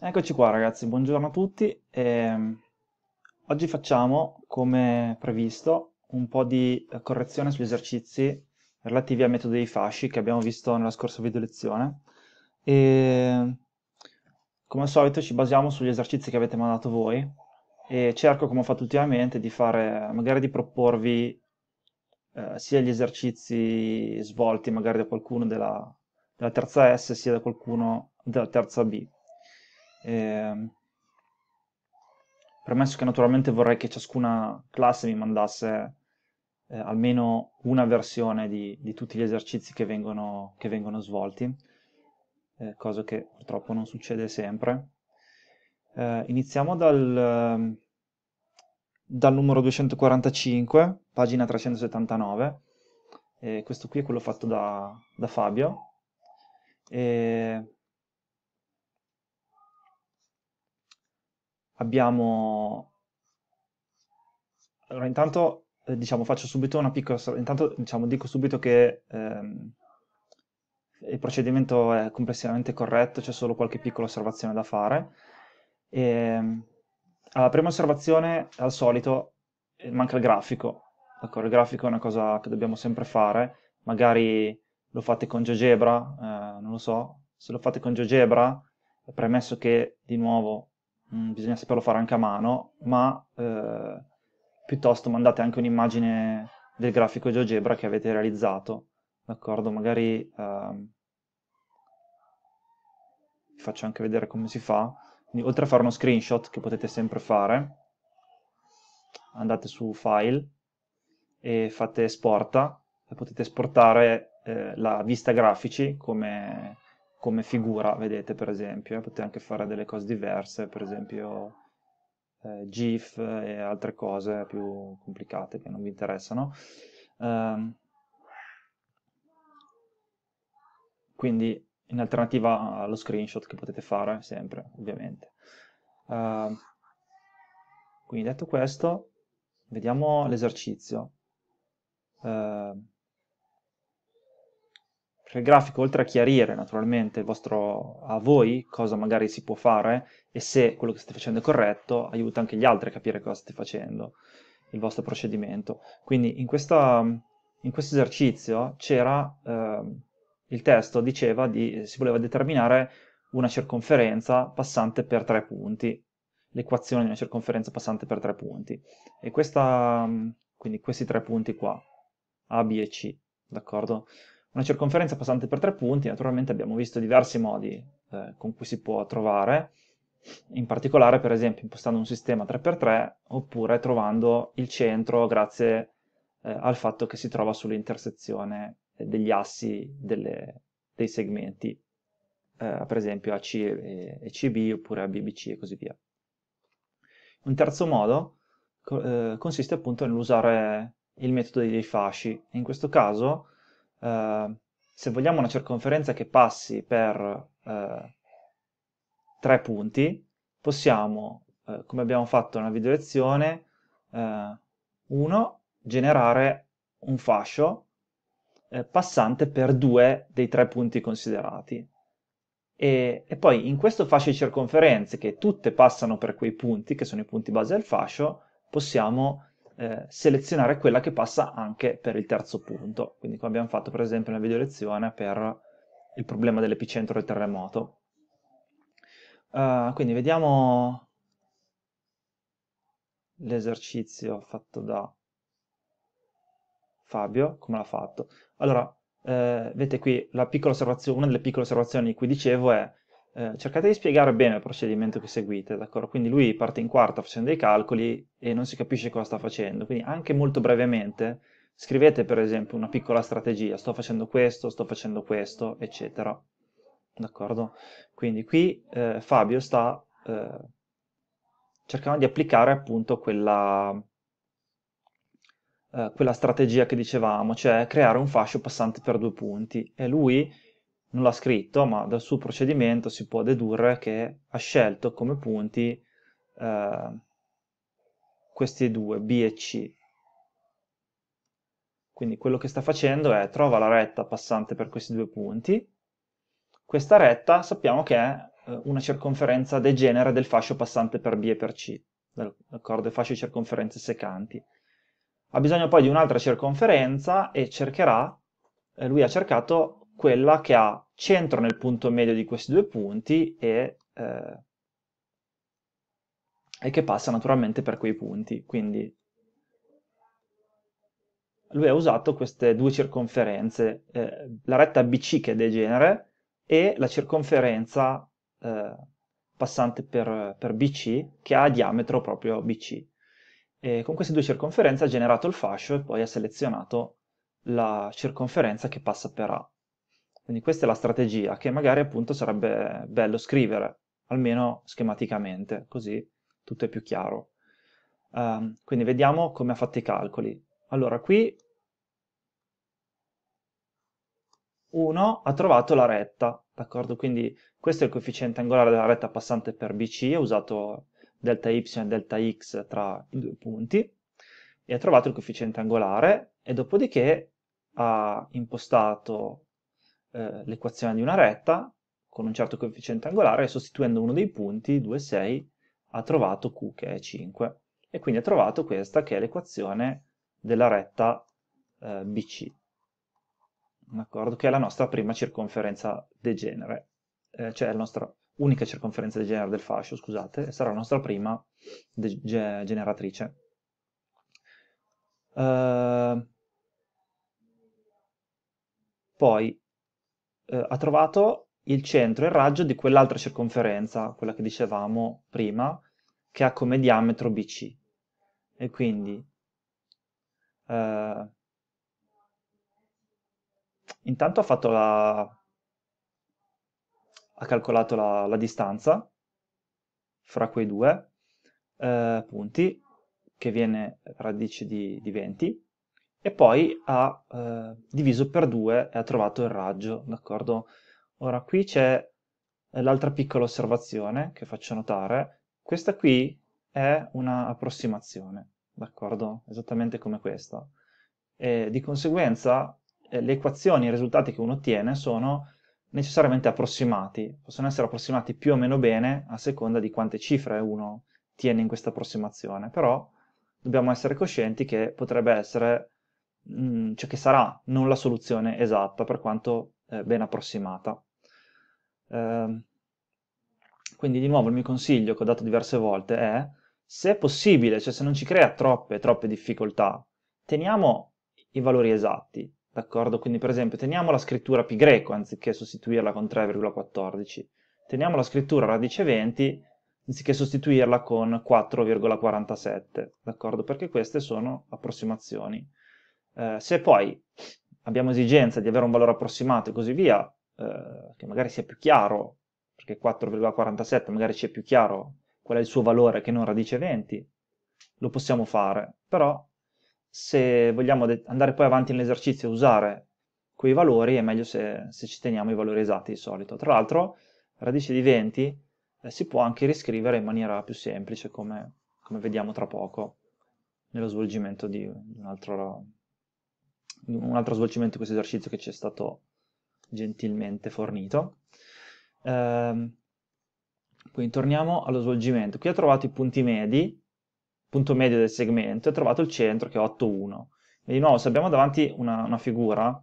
Eccoci qua ragazzi, buongiorno a tutti. E ehm, oggi facciamo, come previsto, un po' di eh, correzione sugli esercizi relativi al metodo dei fasci che abbiamo visto nella scorsa video lezione. E ehm, come al solito ci basiamo sugli esercizi che avete mandato voi e cerco, come ho fatto ultimamente, di fare, magari di proporvi eh, sia gli esercizi svolti magari da qualcuno della, della terza S sia da qualcuno della terza B Ehm, premesso che naturalmente vorrei che ciascuna classe mi mandasse eh, almeno una versione di, di, tutti gli esercizi che vengono, che vengono svolti, eh, cosa che purtroppo non succede sempre. Eh, iniziamo dal, ehm, dal numero 245, pagina 379. Eh, questo qui è quello fatto da, da Fabio. E abbiamo... Allora, intanto, eh, diciamo, faccio subito una piccola... Intanto, diciamo, dico subito che ehm, il procedimento è complessivamente corretto, c'è solo qualche piccola osservazione da fare. E, ehm, alla prima osservazione, al solito, eh, manca il grafico. Il grafico è una cosa che dobbiamo sempre fare, magari lo fate con GeoGebra, eh, non lo so, se lo fate con GeoGebra, premesso che, di nuovo, Mm, bisogna saperlo fare anche a mano, ma eh, piuttosto mandate anche un'immagine del grafico GeoGebra che avete realizzato, d'accordo? Magari ehm, vi faccio anche vedere come si fa. Quindi, oltre a fare uno screenshot, che potete sempre fare, andate su File e fate Esporta, e potete esportare eh, la vista grafici come come figura, vedete per esempio, eh, potete anche fare delle cose diverse, per esempio eh, GIF e altre cose più complicate che non vi interessano. Eh, quindi in alternativa allo screenshot che potete fare sempre, ovviamente. Uh, quindi detto questo, vediamo l'esercizio. Uh, cioè, il grafico, oltre a chiarire naturalmente vostro, a voi cosa magari si può fare e se quello che state facendo è corretto, aiuta anche gli altri a capire cosa state facendo, il vostro procedimento. Quindi in, questo esercizio c'era, eh, il testo diceva di, eh, si voleva determinare una circonferenza passante per tre punti, l'equazione di una circonferenza passante per tre punti. E questa, quindi questi tre punti qua, A, B e C, d'accordo? Una circonferenza passante per tre punti, naturalmente abbiamo visto diversi modi eh, con cui si può trovare, in particolare per esempio impostando un sistema 3x3 oppure trovando il centro grazie eh, al fatto che si trova sull'intersezione degli assi delle, dei segmenti, eh, per esempio AC e, e CB oppure ABBC e così via. Un terzo modo eh, consiste appunto nell'usare il metodo dei fasci. In questo caso Ehm, se vogliamo una circonferenza che passi per eh, tre punti, possiamo, eh, come abbiamo fatto nella video lezione, 1, eh, generare un fascio eh, passante per due dei tre punti considerati. E, e, poi in questo fascio di circonferenze, che tutte passano per quei punti, che sono i punti base del fascio, possiamo eh, selezionare quella che passa anche per il terzo punto. Quindi come abbiamo fatto per esempio nella video lezione per il problema dell'epicentro del terremoto. Uh, quindi vediamo l'esercizio fatto da Fabio, come l'ha fatto. Allora, eh, vedete qui una delle piccole osservazioni di cui dicevo è eh, cercate di spiegare bene il procedimento che seguite, d'accordo? Quindi lui parte in quarta facendo dei calcoli e non si capisce cosa sta facendo, quindi anche molto brevemente scrivete per esempio una piccola strategia, sto facendo questo, sto facendo questo, eccetera, d'accordo? Quindi qui eh, Fabio sta eh, cercando di applicare appunto quella, eh, quella strategia che dicevamo, cioè creare un fascio passante per due punti e lui non l'ha scritto, ma dal suo procedimento si può dedurre che ha scelto come punti eh, questi due, B e C. Quindi quello che sta facendo è trova la retta passante per questi due punti. Questa retta sappiamo che è eh, una circonferenza degenera del fascio passante per B e per C, d'accordo? Fascio di circonferenze secanti. Ha bisogno poi di un'altra circonferenza e cercherà, eh, lui ha cercato quella che ha centro nel punto medio di questi due punti e, eh, e che passa naturalmente per quei punti. Quindi lui ha usato queste due circonferenze, eh, la retta BC che degenera e la circonferenza eh, passante per, per, BC che ha diametro proprio BC. E con queste due circonferenze ha generato il fascio e poi ha selezionato la circonferenza che passa per A. Quindi questa è la strategia che magari appunto sarebbe bello scrivere, almeno schematicamente, così tutto è più chiaro. Um, quindi vediamo come ha fatto i calcoli. Allora qui uno ha trovato la retta, d'accordo? Quindi questo è il coefficiente angolare della retta passante per BC, ha usato delta y e delta x tra i due punti, e ha trovato il coefficiente angolare, e dopodiché ha impostato eh, l'equazione di una retta con un certo coefficiente angolare e sostituendo uno dei punti, 2, 6, ha trovato Q che è 5 e quindi ha trovato questa che è l'equazione della retta eh, BC, che è la nostra prima circonferenza degenere, eh, cioè la nostra unica circonferenza degenere del fascio, scusate, e sarà la nostra prima generatrice. Uh, poi eh, ha trovato il centro, il raggio di quell'altra circonferenza, quella che dicevamo prima, che ha come diametro BC. E quindi eh, intanto ha, la... ha calcolato la, la, distanza fra quei due eh, punti, che viene radice di, di 20, e poi ha eh, diviso per 2 e ha trovato il raggio, d'accordo? Ora qui c'è eh, l'altra piccola osservazione che faccio notare, questa qui è un'approssimazione, d'accordo? Esattamente come questa. E di conseguenza eh, le equazioni i risultati che uno ottiene sono necessariamente approssimati, possono essere approssimati più o meno bene a seconda di quante cifre uno tiene in questa approssimazione, però dobbiamo essere coscienti che potrebbe essere mh, mm, cioè che sarà non la soluzione esatta, per quanto eh, ben approssimata. Eh, quindi di nuovo il mio consiglio che ho dato diverse volte è, se è possibile, cioè se non ci crea troppe, troppe difficoltà, teniamo i valori esatti, d'accordo? Quindi per esempio teniamo la scrittura pi greco anziché sostituirla con 3,14, teniamo la scrittura radice 20 anziché sostituirla con 4,47, d'accordo? Perché queste sono approssimazioni eh, se poi abbiamo esigenza di avere un valore approssimato e così via, eh, che magari sia più chiaro, perché 4,47 magari ci è più chiaro qual è il suo valore che non radice 20, lo possiamo fare, però se vogliamo andare poi avanti nell'esercizio e usare quei valori è meglio se, se, ci teniamo i valori esatti di solito. Tra l'altro radice di 20 eh, si può anche riscrivere in maniera più semplice come, come vediamo tra poco nello svolgimento di un altro un altro svolgimento di questo esercizio che ci è stato gentilmente fornito. Ehm, quindi torniamo allo svolgimento. Qui ho trovato i punti medi, punto medio del segmento, e ho trovato il centro che è 8,1. E di nuovo, se abbiamo davanti una, una figura,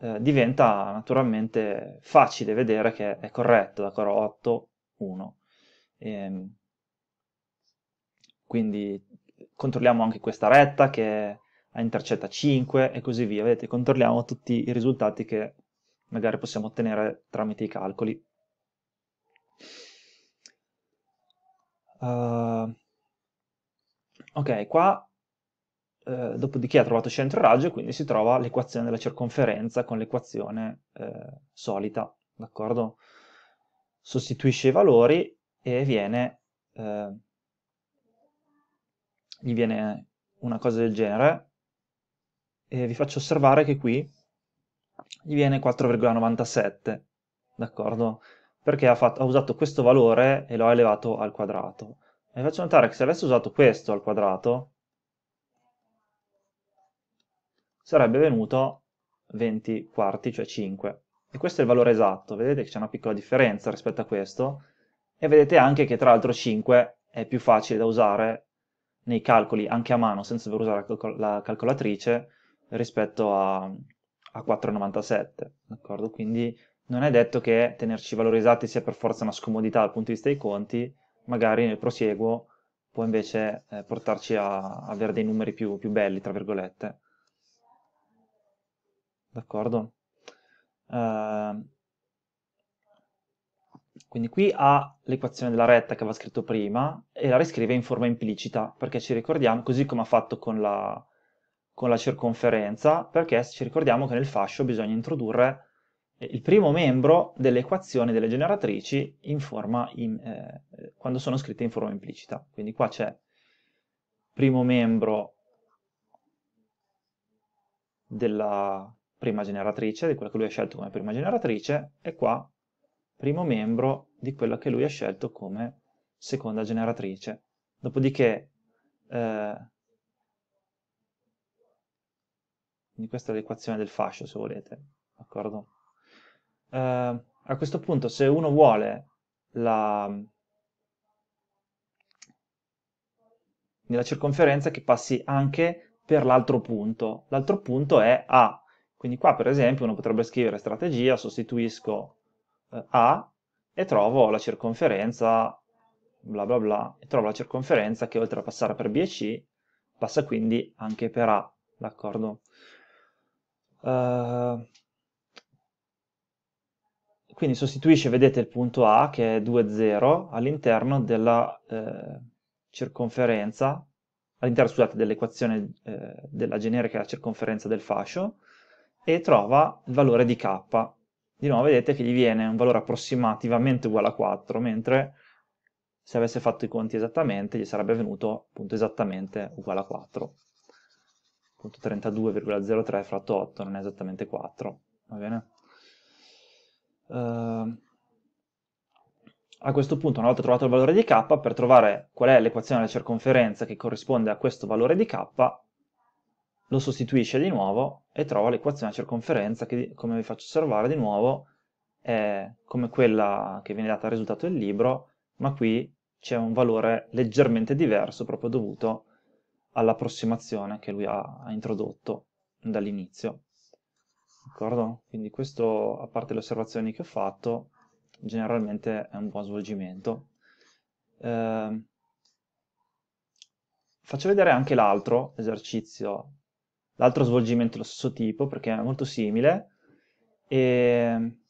eh, diventa naturalmente facile vedere che è corretto, d'accordo, 8, 1. E, quindi controlliamo anche questa retta che a intercetta 5 e così via. Vedete, controlliamo tutti i risultati che magari possiamo ottenere tramite i calcoli. Uh, ok, qua eh, dopodiché ha trovato centro e raggio, quindi si trova l'equazione della circonferenza con l'equazione eh, solita, d'accordo? Sostituisce i valori e viene, eh, gli viene una cosa del genere, eh, vi faccio osservare che qui gli viene 4,97, d'accordo? Perché ha, fatto, ha, usato questo valore e lo ha elevato al quadrato. E vi faccio notare che se avesse usato questo al quadrato, sarebbe venuto 20 quarti, cioè 5. E questo è il valore esatto, vedete che c'è una piccola differenza rispetto a questo, e vedete anche che tra l'altro 5 è più facile da usare nei calcoli anche a mano senza dover usare la calcolatrice, rispetto a, a 4,97, d'accordo? Quindi non è detto che tenerci valorizzati sia per forza una scomodità dal punto di vista dei conti, magari nel prosieguo può invece eh, portarci a, avere dei numeri più, più belli, tra virgolette. D'accordo? Uh, quindi qui ha l'equazione della retta che aveva scritto prima e la riscrive in forma implicita, perché ci ricordiamo, così come ha fatto con la, con la circonferenza, perché ci ricordiamo che nel fascio bisogna introdurre eh, il primo membro delle equazioni delle generatrici in in, eh, eh, quando sono scritte in forma implicita. Quindi qua c'è primo membro della prima generatrice, di quella che lui ha scelto come prima generatrice, e qua primo membro di quella che lui ha scelto come seconda generatrice. Dopodiché eh, Quindi questa è l'equazione del fascio, se volete, d'accordo? Eh, a questo punto, se uno vuole la, nella circonferenza che passi anche per l'altro punto, l'altro punto è A. Quindi qua, per esempio, uno potrebbe scrivere strategia, sostituisco eh, A e trovo la circonferenza bla bla bla e trovo la circonferenza che oltre a passare per B e C passa quindi anche per A, d'accordo? Eh, quindi sostituisce, vedete, il punto A che è 2,0 all'interno della eh, circonferenza, all'interno, scusate, dell'equazione eh, della generica circonferenza del fascio e trova il valore di k. Di nuovo vedete che gli viene un valore approssimativamente uguale a 4, mentre se avesse fatto i conti esattamente gli sarebbe venuto appunto esattamente uguale a 4. 32,03 fratto 8 non è esattamente 4, va bene? Uh, a questo punto, una volta trovato il valore di k, per trovare qual è l'equazione della circonferenza che corrisponde a questo valore di k, lo sostituisce di nuovo e trova l'equazione della circonferenza che, come vi faccio osservare di nuovo, è come quella che viene data al risultato del libro, ma qui c'è un valore leggermente diverso proprio dovuto all'approssimazione che lui ha, ha introdotto dall'inizio. D'accordo? Quindi questo, a parte le osservazioni che ho fatto, generalmente è un buon svolgimento. Eh, faccio vedere anche l'altro esercizio, l'altro svolgimento dello stesso tipo, perché è molto simile, e ehm,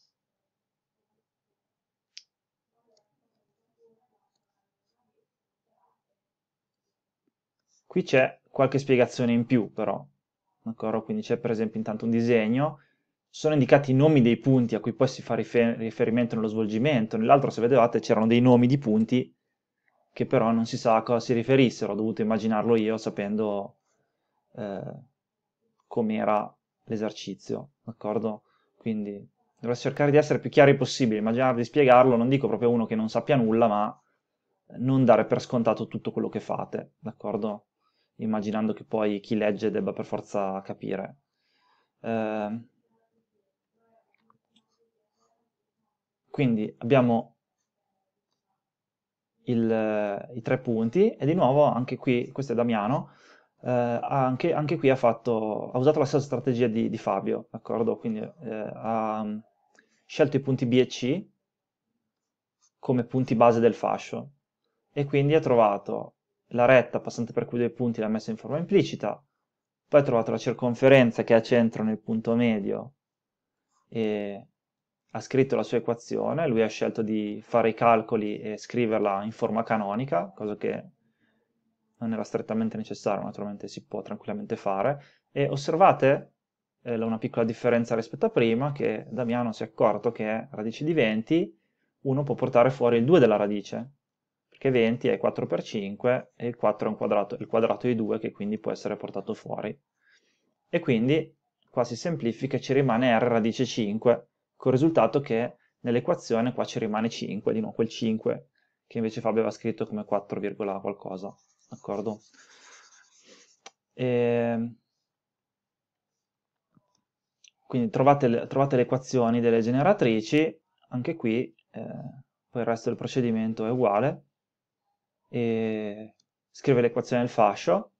Qui c'è qualche spiegazione in più però, D'accordo? quindi c'è per esempio intanto un disegno, sono indicati i nomi dei punti a cui poi si fa rifer riferimento nello svolgimento, nell'altro se vedevate c'erano dei nomi di punti che però non si sa a cosa si riferissero, ho dovuto immaginarlo io sapendo eh, com'era l'esercizio, d'accordo? Quindi dovreste cercare di essere più chiari possibile, immaginare di spiegarlo, non dico proprio uno che non sappia nulla, ma non dare per scontato tutto quello che fate, d'accordo? immaginando che poi chi legge debba per forza capire. Eh, quindi abbiamo il, i tre punti e di nuovo anche qui, questo è Damiano, eh, anche, anche, qui ha, fatto, ha, usato la stessa strategia di, di Fabio, d'accordo? Quindi eh, ha mm, scelto i punti B e C come punti base del fascio e quindi ha trovato la retta passante per cui due punti l'ha messa in forma implicita, poi ha trovato la circonferenza che è a centro nel punto medio e ha scritto la sua equazione, lui ha scelto di fare i calcoli e scriverla in forma canonica, cosa che non era strettamente necessario, naturalmente si può tranquillamente fare, e osservate eh, una piccola differenza rispetto a prima, che Damiano si è accorto che radice di 20, uno può portare fuori il 2 della radice, che 20 è 4 per 5 e il 4 è un quadrato, il quadrato di 2 che quindi può essere portato fuori. E quindi qua si semplifica e ci rimane r radice 5, con il risultato che nell'equazione qua ci rimane 5, di nuovo quel 5 che invece Fabio aveva scritto come 4, qualcosa, d'accordo? E... Quindi trovate le, trovate le, equazioni delle generatrici, anche qui eh, poi il resto del procedimento è uguale, e scrive l'equazione nel fascio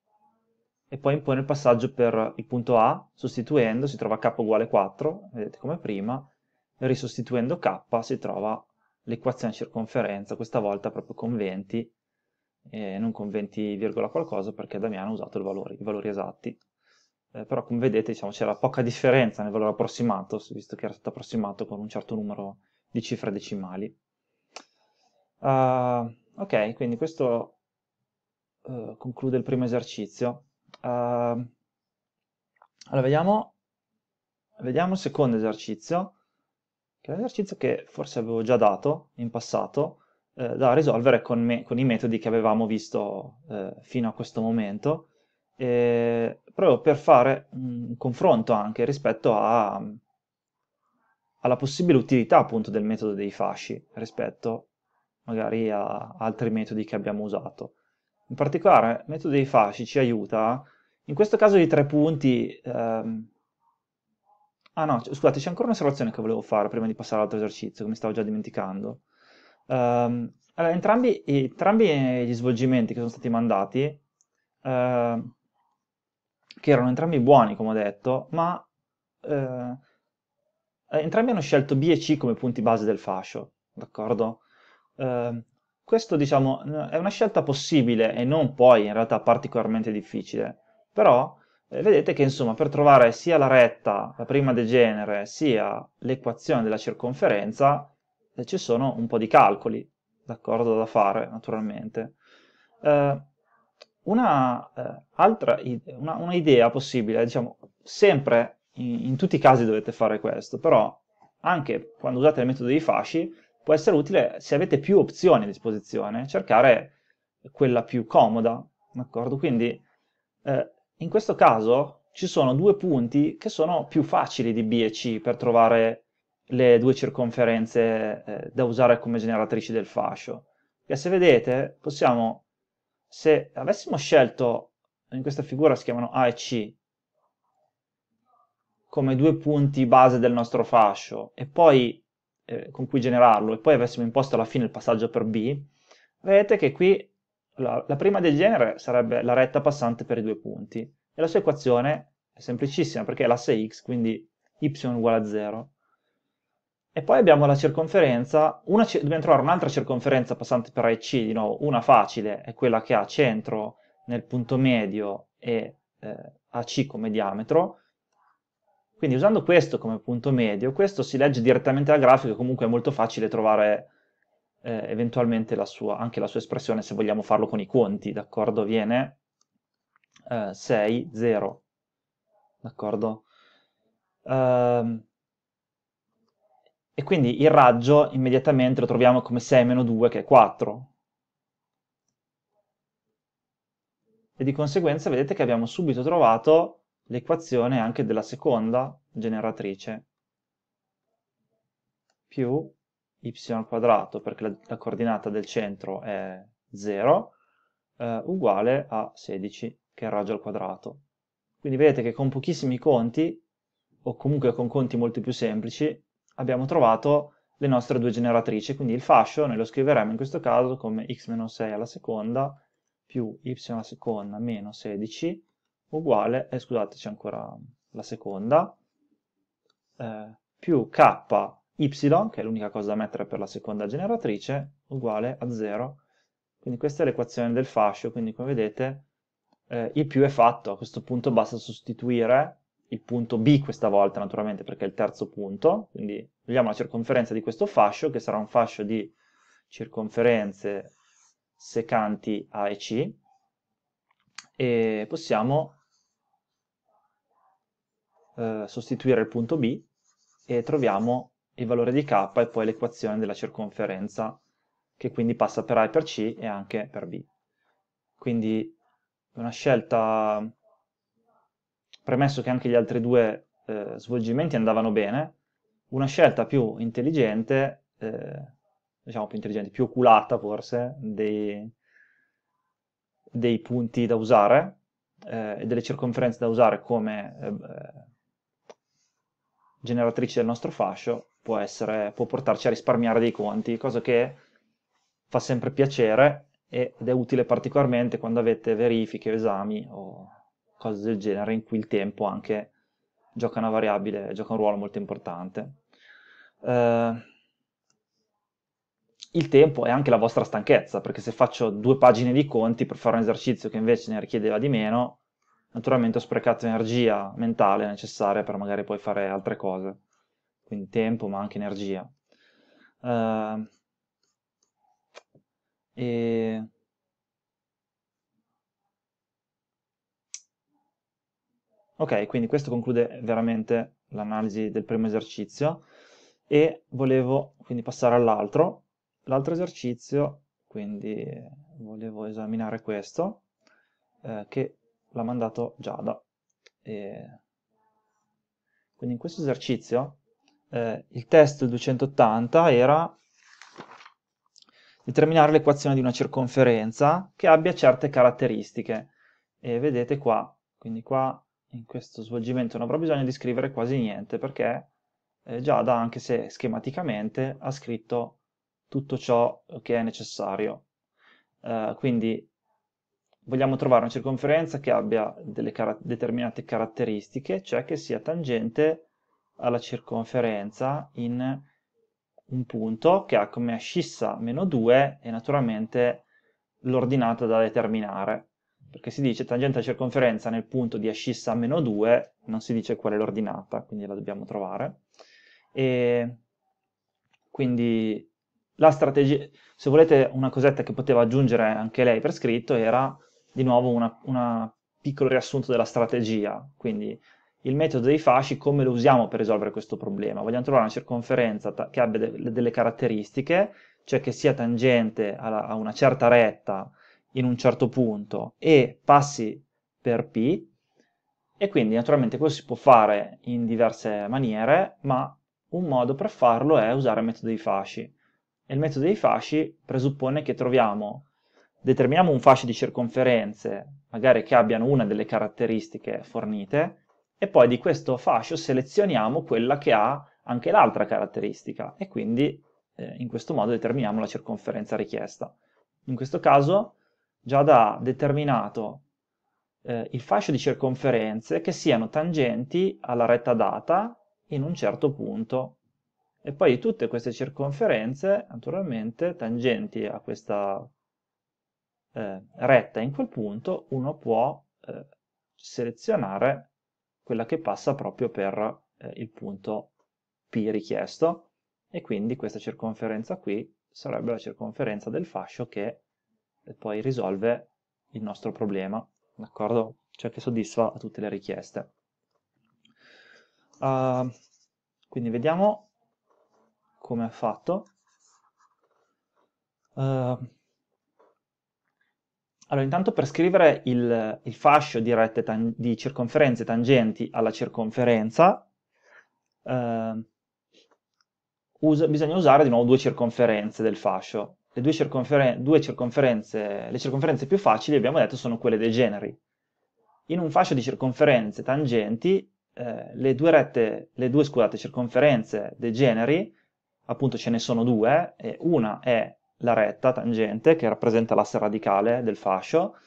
e poi impone il passaggio per il punto A, sostituendo si trova k uguale 4, vedete come prima, risostituendo k si trova l'equazione circonferenza, questa volta proprio con 20, eh, non con 20, qualcosa perché Damiano ha usato valore, i valori esatti. Eh, però come vedete diciamo, c'era poca differenza nel valore approssimato, visto che era stato approssimato con un certo numero di cifre decimali. Uh, Ok, quindi questo uh, conclude il primo esercizio. Uh, allora, vediamo, vediamo il secondo esercizio, che è un esercizio che forse avevo già dato in passato, eh, da risolvere con, me, con, i metodi che avevamo visto eh, fino a questo momento, eh, proprio per fare un confronto anche rispetto a, alla possibile utilità appunto del metodo dei fasci rispetto magari a altri metodi che abbiamo usato. In particolare il metodo dei fasci ci aiuta, in questo caso di tre punti, ehm... ah no, scusate c'è ancora un'osservazione che volevo fare prima di passare all'altro esercizio che mi stavo già dimenticando. Um, allora, entrambi, entrambi, gli svolgimenti che sono stati mandati, eh, che erano entrambi buoni come ho detto, ma eh, entrambi hanno scelto B e C come punti base del fascio, d'accordo? Ehm, questo diciamo è una scelta possibile e non poi in realtà particolarmente difficile, però eh, vedete che insomma per trovare sia la retta, la prima degenere, sia l'equazione della circonferenza eh, ci sono un po' di calcoli, d'accordo, da fare naturalmente. Eh, una, eh, altra, una, una, idea possibile, diciamo, sempre in, in, tutti i casi dovete fare questo, però anche quando usate il metodo dei fasci può essere utile, se avete più opzioni a disposizione, cercare quella più comoda, d'accordo? Quindi eh, in questo caso ci sono due punti che sono più facili di B e C per trovare le due circonferenze eh, da usare come generatrici del fascio. E se vedete, possiamo, se avessimo scelto, in questa figura si chiamano A e C, come due punti base del nostro fascio, e poi eh, con cui generarlo e poi avessimo imposto alla fine il passaggio per B, vedete che qui la, la prima del genere sarebbe la retta passante per i due punti e la sua equazione è semplicissima perché è l'asse x, quindi y uguale a 0. E poi abbiamo la circonferenza, una, dobbiamo trovare un'altra circonferenza passante per A e C, di nuovo, una facile è quella che ha centro nel punto medio e eh, AC come diametro, quindi usando questo come punto medio, questo si legge direttamente dal grafico e comunque è molto facile trovare eh, eventualmente la sua, anche la sua espressione se vogliamo farlo con i conti, d'accordo? Viene eh, 6, 0, d'accordo? Uh, e quindi il raggio immediatamente lo troviamo come 6 meno 2 che è 4. E di conseguenza vedete che abbiamo subito trovato l'equazione anche della seconda generatrice più y al quadrato, perché la, la, coordinata del centro è 0, eh, uguale a 16, che è il raggio al quadrato. Quindi vedete che con pochissimi conti, o comunque con conti molto più semplici, abbiamo trovato le nostre due generatrici, quindi il fascio noi lo scriveremo in questo caso come x-6 alla seconda più y alla seconda meno 16 uguale, eh, scusate c'è ancora la seconda, eh, più KY, che è l'unica cosa da mettere per la seconda generatrice, uguale a 0. Quindi questa è l'equazione del fascio, quindi come vedete eh, il più è fatto, a questo punto basta sostituire il punto B questa volta naturalmente perché è il terzo punto, quindi vediamo la circonferenza di questo fascio che sarà un fascio di circonferenze secanti A e C e possiamo eh, sostituire il punto B e troviamo il valore di k e poi l'equazione della circonferenza che quindi passa per A e per C e anche per B. Quindi una scelta, premesso che anche gli altri due eh, svolgimenti andavano bene, una scelta più intelligente, eh, diciamo più intelligente, più oculata forse, dei, dei punti da usare eh, e delle circonferenze da usare come eh, generatrice del nostro fascio può, essere, può portarci a risparmiare dei conti, cosa che fa sempre piacere ed è utile particolarmente quando avete verifiche esami o cose del genere in cui il tempo anche gioca una variabile, gioca un ruolo molto importante. Uh, il tempo è anche la vostra stanchezza, perché se faccio due pagine di conti per fare un esercizio che invece ne richiedeva di meno, naturalmente ho sprecato energia mentale necessaria per magari poi fare altre cose, quindi tempo ma anche energia. Uh, e... Ok, quindi questo conclude veramente l'analisi del primo esercizio e volevo quindi passare all'altro. L'altro esercizio, quindi volevo esaminare questo, eh, che l'ha mandato Giada. E... Quindi in questo esercizio eh, il test 280 era determinare l'equazione di una circonferenza che abbia certe caratteristiche. E vedete qua, quindi qua in questo svolgimento non avrò bisogno di scrivere quasi niente perché eh, Giada, anche se schematicamente, ha scritto tutto ciò che è necessario. Eh, quindi vogliamo trovare una circonferenza che abbia delle car determinate caratteristiche, cioè che sia tangente alla circonferenza in un punto che ha come ascissa meno 2 e naturalmente l'ordinata da determinare, perché si dice tangente alla circonferenza nel punto di ascissa meno 2, non si dice qual è l'ordinata, quindi la dobbiamo trovare. E quindi la strategia, se volete una cosetta che poteva aggiungere anche lei per scritto era di nuovo un piccolo riassunto della strategia, quindi il metodo dei fasci, come lo usiamo per risolvere questo problema? Vogliamo trovare una circonferenza che abbia de delle caratteristiche, cioè che sia tangente a una certa retta in un certo punto e passi per P, e quindi naturalmente questo si può fare in diverse maniere, ma un modo per farlo è usare il metodo dei fasci. E il metodo dei fasci presuppone che troviamo determiniamo un fascio di circonferenze, magari che abbiano una delle caratteristiche fornite, e poi di questo fascio selezioniamo quella che ha anche l'altra caratteristica, e quindi eh, in questo modo determiniamo la circonferenza richiesta. In questo caso già da determinato eh, il fascio di circonferenze che siano tangenti alla retta data in un certo punto. E poi tutte queste circonferenze, naturalmente, tangenti a questa eh, retta in quel punto uno può eh, selezionare quella che passa proprio per eh, il punto P richiesto e quindi questa circonferenza qui sarebbe la circonferenza del fascio che eh, poi risolve il nostro problema, d'accordo? Cioè che soddisfa tutte le richieste. Uh, quindi vediamo come ha fatto. Uh, allora, intanto per scrivere il, il fascio di rette tan- di circonferenze tangenti alla circonferenza, eh, usa- bisogna usare di nuovo due circonferenze del fascio. Le due, circonferen- due circonferenze, le circonferenze più facili, abbiamo detto, sono quelle dei generi. In un fascio di circonferenze tangenti, eh, le due rette, le due, scusate, circonferenze dei generi, appunto ce ne sono due, e una è la retta tangente, che rappresenta l'asse radicale del fascio,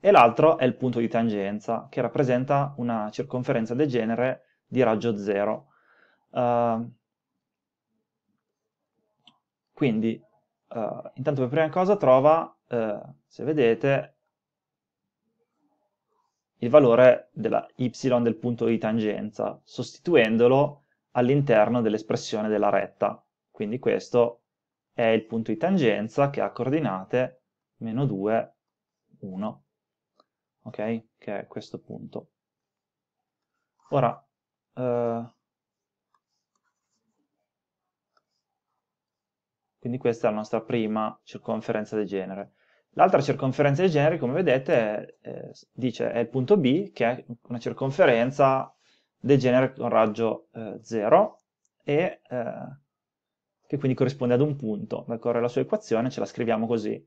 e l'altro è il punto di tangenza, che rappresenta una circonferenza degenere di raggio 0. Uh, ehm, quindi, uh, intanto per prima cosa trova, uh, se vedete, il valore della y del punto di tangenza, sostituendolo all'interno dell'espressione della retta. Quindi questo è il punto di tangenza che ha coordinate meno 2, 1, ok? Che è questo punto. Ora, eh, quindi questa è la nostra prima circonferenza di genere. L'altra circonferenza di genere, come vedete, è, è, dice, è il punto B, che è una circonferenza di genere con raggio eh, 0 e eh, che quindi corrisponde ad un punto, d'accordo? La sua equazione ce la scriviamo così,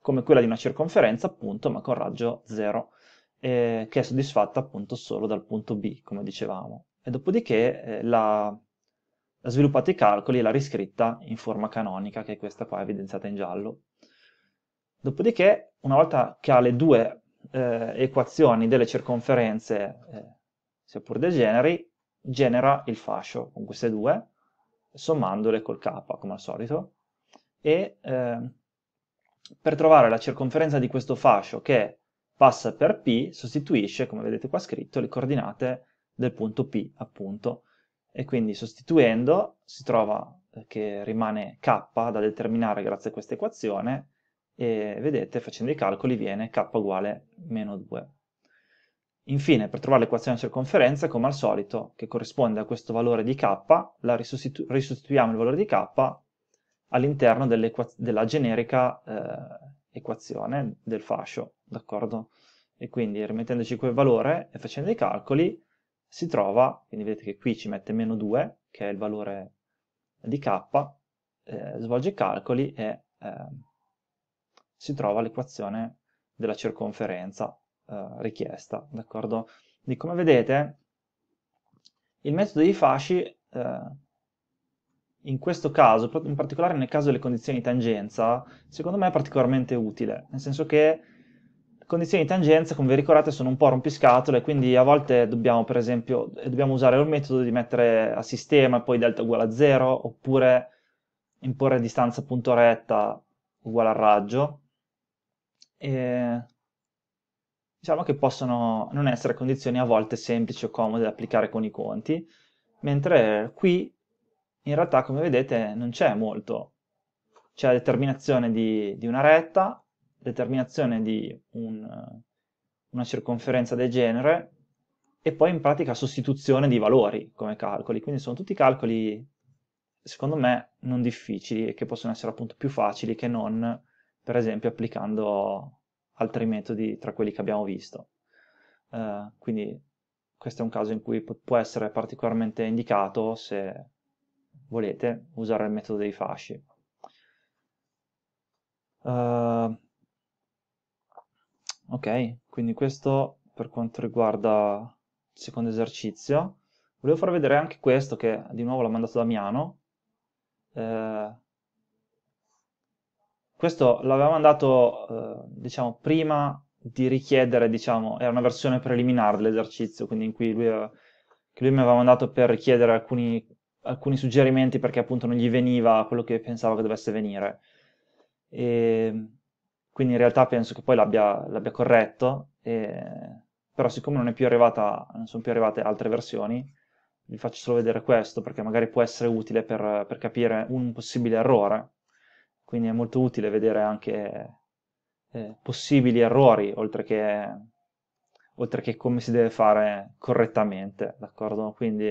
come quella di una circonferenza, appunto, ma con raggio 0, eh, che è soddisfatta appunto solo dal punto B, come dicevamo. E dopodiché eh, la, la sviluppata i calcoli e l'ha riscritta in forma canonica, che è questa qua evidenziata in giallo. Dopodiché, una volta che ha le due eh, equazioni delle circonferenze, eh, sia pur degeneri, genera il fascio con queste due, sommandole col k, come al solito, e eh, per trovare la circonferenza di questo fascio che passa per P, sostituisce, come vedete qua scritto, le coordinate del punto P, appunto, e quindi sostituendo si trova eh, che rimane k da determinare grazie a questa equazione, e vedete facendo i calcoli viene k uguale meno 2. Infine, per trovare l'equazione di circonferenza, come al solito, che corrisponde a questo valore di k, la risostitu risostituiamo il valore di k all'interno dell della generica eh, equazione del fascio, d'accordo? E quindi rimettendoci quel valore e facendo i calcoli si trova, quindi vedete che qui ci mette meno 2, che è il valore di k, eh, svolge i calcoli e eh, si trova l'equazione della circonferenza eh, richiesta, d'accordo? Quindi come vedete il metodo di fasci uh, in questo caso, in particolare nel caso delle condizioni di tangenza, secondo me è particolarmente utile, nel senso che le condizioni di tangenza, come vi ricordate, sono un po' rompiscatole, quindi a volte dobbiamo, per esempio, dobbiamo usare il metodo di mettere a sistema e poi delta uguale a zero, oppure imporre distanza punto retta uguale a raggio. E Diciamo che possono non essere condizioni a volte semplici o comode da applicare con i conti, mentre qui in realtà come vedete non c'è molto. C'è la determinazione di, di una retta, determinazione di un, una circonferenza del genere e poi in pratica sostituzione di valori come calcoli, quindi sono tutti calcoli secondo me non difficili e che possono essere appunto più facili che non per esempio applicando altri metodi tra quelli che abbiamo visto. Uh, quindi questo è un caso in cui può essere particolarmente indicato se volete usare il metodo dei fasci. Uh, ok, quindi questo per quanto riguarda il secondo esercizio. Volevo far vedere anche questo che di nuovo l'ha mandato Damiano. Uh, questo l'aveva mandato, eh, diciamo, prima di richiedere, diciamo, era una versione preliminare dell'esercizio, quindi in cui lui, aveva, eh, lui mi aveva mandato per richiedere alcuni, alcuni, suggerimenti perché appunto non gli veniva quello che pensavo che dovesse venire. E, quindi in realtà penso che poi l'abbia, l'abbia corretto, e, però siccome non, arrivata, non, sono più arrivate altre versioni, vi faccio solo vedere questo perché magari può essere utile per, per capire un possibile errore quindi è molto utile vedere anche eh, possibili errori, oltre che, oltre che, come si deve fare correttamente, d'accordo? Quindi...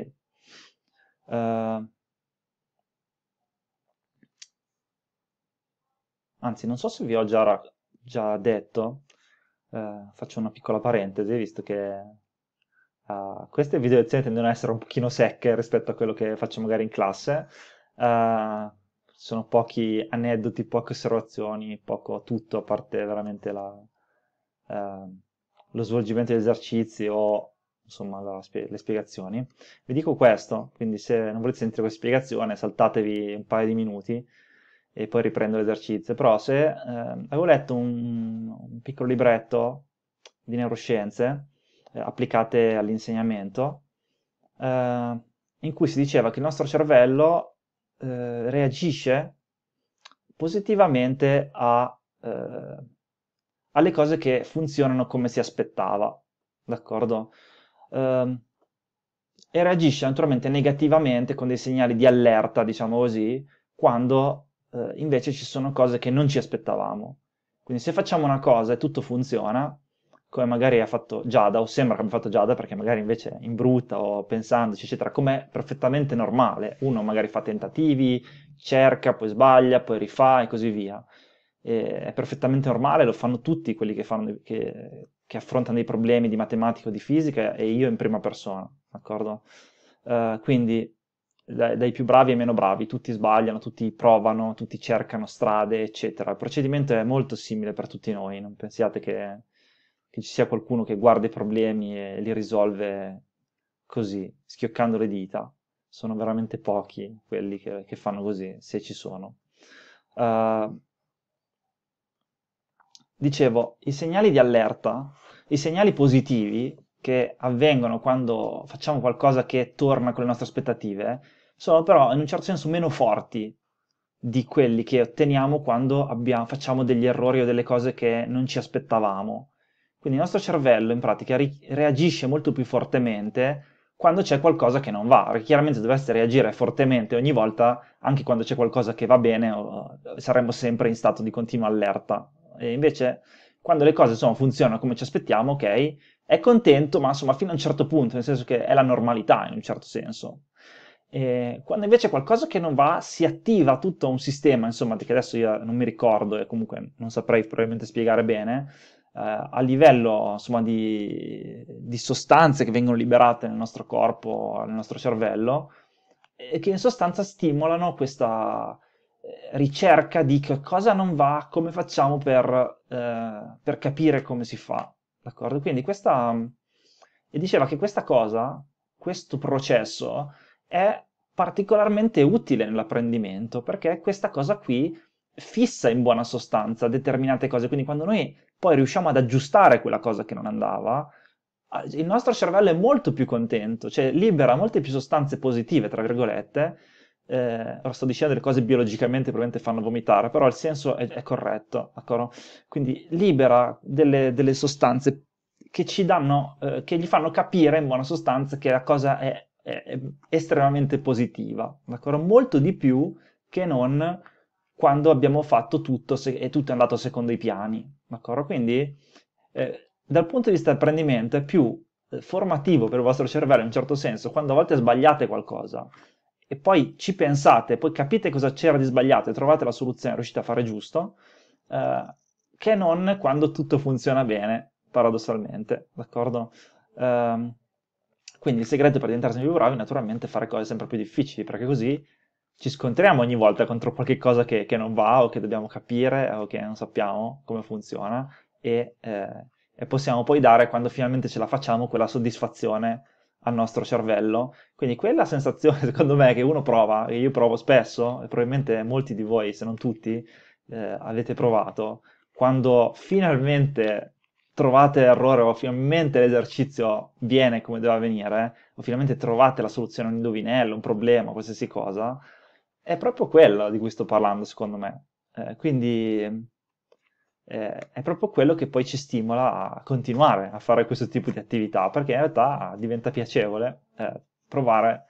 Eh, anzi, non so se vi ho già, già detto, eh, faccio una piccola parentesi, visto che uh, queste video lezioni tendono ad essere un pochino secche rispetto a quello che faccio magari in classe, uh, ci sono pochi aneddoti, poche osservazioni, poco tutto, a parte veramente la, eh, lo svolgimento degli esercizi o insomma la, le spiegazioni. Vi dico questo, quindi se non volete sentire questa spiegazione saltatevi un paio di minuti e poi riprendo l'esercizio, però se eh, avevo letto un, un, piccolo libretto di neuroscienze eh, applicate all'insegnamento ehm, in cui si diceva che il nostro cervello eh, reagisce positivamente a, eh, alle cose che funzionano come si aspettava, d'accordo? Eh, e reagisce naturalmente negativamente con dei segnali di allerta, diciamo così, quando eh, invece ci sono cose che non ci aspettavamo. Quindi se facciamo una cosa e tutto funziona, come magari ha fatto Giada, o sembra che abbia fatto Giada, perché magari invece in brutta o pensandoci, eccetera, com'è perfettamente normale. Uno magari fa tentativi, cerca, poi sbaglia, poi rifà e così via. E è perfettamente normale, lo fanno tutti quelli che, fanno, che, che, affrontano dei problemi di matematica o di fisica, e io in prima persona, d'accordo? Uh, quindi dai, dai più bravi ai meno bravi, tutti sbagliano, tutti provano, tutti cercano strade, eccetera. Il procedimento è molto simile per tutti noi, non pensiate che che ci sia qualcuno che guarda i problemi e li risolve così, schioccando le dita. Sono veramente pochi quelli che, che fanno così, se ci sono. Uh, dicevo, i segnali di allerta, i segnali positivi che avvengono quando facciamo qualcosa che torna con le nostre aspettative, sono però in un certo senso meno forti di quelli che otteniamo quando abbiamo, facciamo degli errori o delle cose che non ci aspettavamo. Quindi il nostro cervello in pratica ri- reagisce molto più fortemente quando c'è qualcosa che non va, perché chiaramente dovreste reagire fortemente ogni volta, anche quando c'è qualcosa che va bene, o, saremmo sempre in stato di continua allerta. E invece, quando le cose insomma, funzionano come ci aspettiamo, ok, è contento, ma insomma fino a un certo punto, nel senso che è la normalità in un certo senso. E quando invece qualcosa che non va, si attiva tutto un sistema, insomma, che adesso io non mi ricordo e comunque non saprei probabilmente spiegare bene, a livello insomma, di, di, sostanze che vengono liberate nel nostro corpo, nel nostro cervello, e che in sostanza stimolano questa eh, ricerca di che cosa non va, come facciamo per, eh, per capire come si fa. D'accordo? Quindi questa... E diceva che questa cosa, questo processo, è particolarmente utile nell'apprendimento, perché questa cosa qui fissa in buona sostanza determinate cose. Quindi quando noi poi riusciamo ad aggiustare quella cosa che non andava, ah, il nostro cervello è molto più contento, cioè libera molte più sostanze positive, tra virgolette, eh, ora sto dicendo delle cose biologicamente probabilmente fanno vomitare, però il senso è, è corretto, d'accordo? Quindi libera delle, delle, sostanze che ci danno, eh, che gli fanno capire in buona sostanza che la cosa è, è, è estremamente positiva, d'accordo? Molto di più che non quando abbiamo fatto tutto se- e tutto è andato secondo i piani, d'accordo? Quindi eh, dal punto di vista apprendimento è più eh, formativo per il vostro cervello in un certo senso, quando a volte sbagliate qualcosa e poi ci pensate, poi capite cosa c'era di sbagliato e trovate la soluzione, riuscite a fare giusto, eh, che non quando tutto funziona bene, paradossalmente, d'accordo? Ehm, quindi il segreto per diventare sempre più bravi è naturalmente fare cose sempre più difficili, perché così ci scontriamo ogni volta contro qualche cosa che, che, non va o che dobbiamo capire o che non sappiamo come funziona e, eh, e, possiamo poi dare quando finalmente ce la facciamo quella soddisfazione al nostro cervello. Quindi quella sensazione secondo me che uno prova, che io provo spesso e probabilmente molti di voi, se non tutti, eh, avete provato, quando finalmente trovate l'errore o finalmente l'esercizio viene come doveva venire, o finalmente trovate la soluzione a un indovinello, un problema, qualsiasi cosa, è proprio quello di cui sto parlando, secondo me. Eh, quindi eh, è proprio quello che poi ci stimola a continuare a fare questo tipo di attività, perché in realtà diventa piacevole eh, provare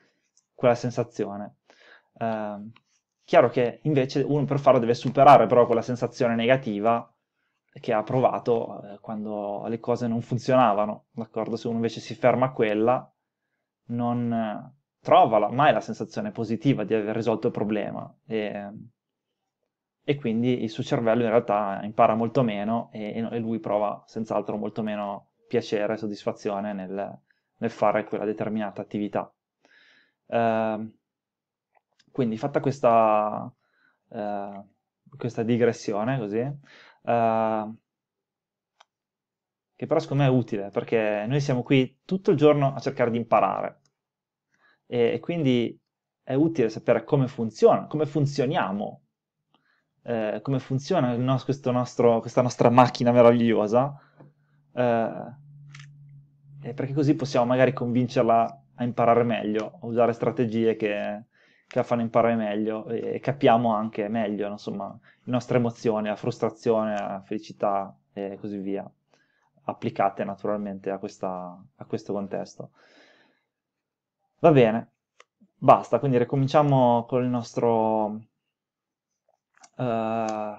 quella sensazione. Ehm, chiaro che invece uno per farlo deve superare però quella sensazione negativa che ha provato eh, quando le cose non funzionavano, d'accordo? Se uno invece si ferma a quella, non, trova mai la sensazione positiva di aver risolto il problema e, e, quindi il suo cervello in realtà impara molto meno e, e lui prova senz'altro molto meno piacere e soddisfazione nel, nel, fare quella determinata attività. Eh, quindi fatta questa, eh, questa digressione così, eh, che però secondo me è utile perché noi siamo qui tutto il giorno a cercare di imparare, e quindi è utile sapere come funziona, come funzioniamo, eh, come funziona no, nostro, questa nostra macchina meravigliosa, eh, perché così possiamo magari convincerla a imparare meglio, a usare strategie che, che la fanno imparare meglio e, e capiamo anche meglio insomma, le nostre emozioni, la frustrazione, la felicità e così via, applicate naturalmente a, questa, a questo contesto. Va bene, basta, quindi ricominciamo con il nostro... Uh,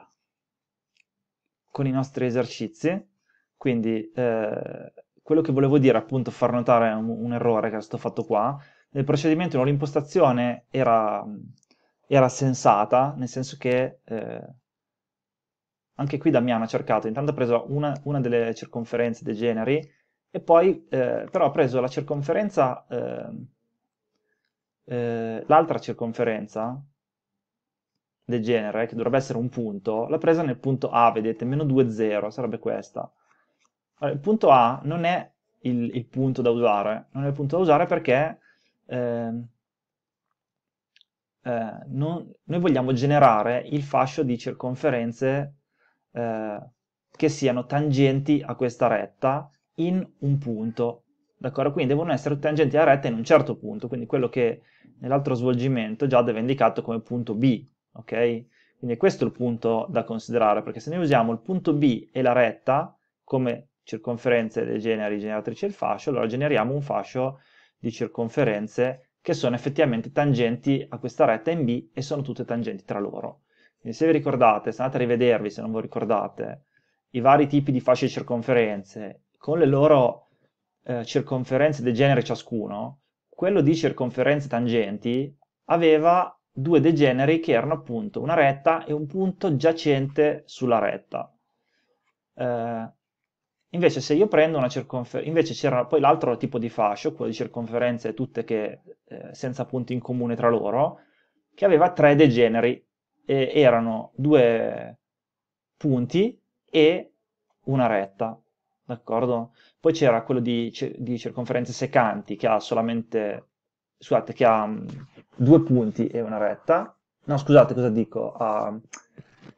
con i nostri esercizi, quindi eh, quello che volevo dire appunto far notare un, un errore che è stato fatto qua, nel procedimento no, l'impostazione era, era, sensata, nel senso che eh, anche qui Damiano ha cercato, intanto ha preso una, una delle circonferenze dei generi e poi eh, però ha preso la circonferenza ehm, eh, l'altra circonferenza del genere, che dovrebbe essere un punto, l'ha presa nel punto A, vedete, meno 2, 0, sarebbe questa. Allora, il punto A non è il, il, punto da usare, non è il punto da usare perché eh, eh, non, noi vogliamo generare il fascio di circonferenze eh, che siano tangenti a questa retta in un punto D'accordo? Quindi devono essere tangenti alla retta in un certo punto, quindi quello che nell'altro svolgimento già aveva indicato come punto B, ok? Quindi questo è il punto da considerare, perché se noi usiamo il punto B e la retta come circonferenze dei generi generatrici del fascio, allora generiamo un fascio di circonferenze che sono effettivamente tangenti a questa retta in B e sono tutte tangenti tra loro. Quindi se vi ricordate, se andate a rivedervi se non vi ricordate, i vari tipi di fasce di circonferenze con le loro eh, circonferenze degenere ciascuno, quello di circonferenze tangenti aveva due degeneri che erano appunto una retta e un punto giacente sulla retta. Eh, invece se io prendo una circonferenza, invece c'era poi l'altro tipo di fascio, quello di circonferenze tutte che, eh, senza punti in comune tra loro, che aveva tre degeneri, e erano due punti e una retta d'accordo? Poi c'era quello di, di, circonferenze secanti che ha solamente, scusate, che ha mm, due punti e una retta, no scusate cosa dico, ha,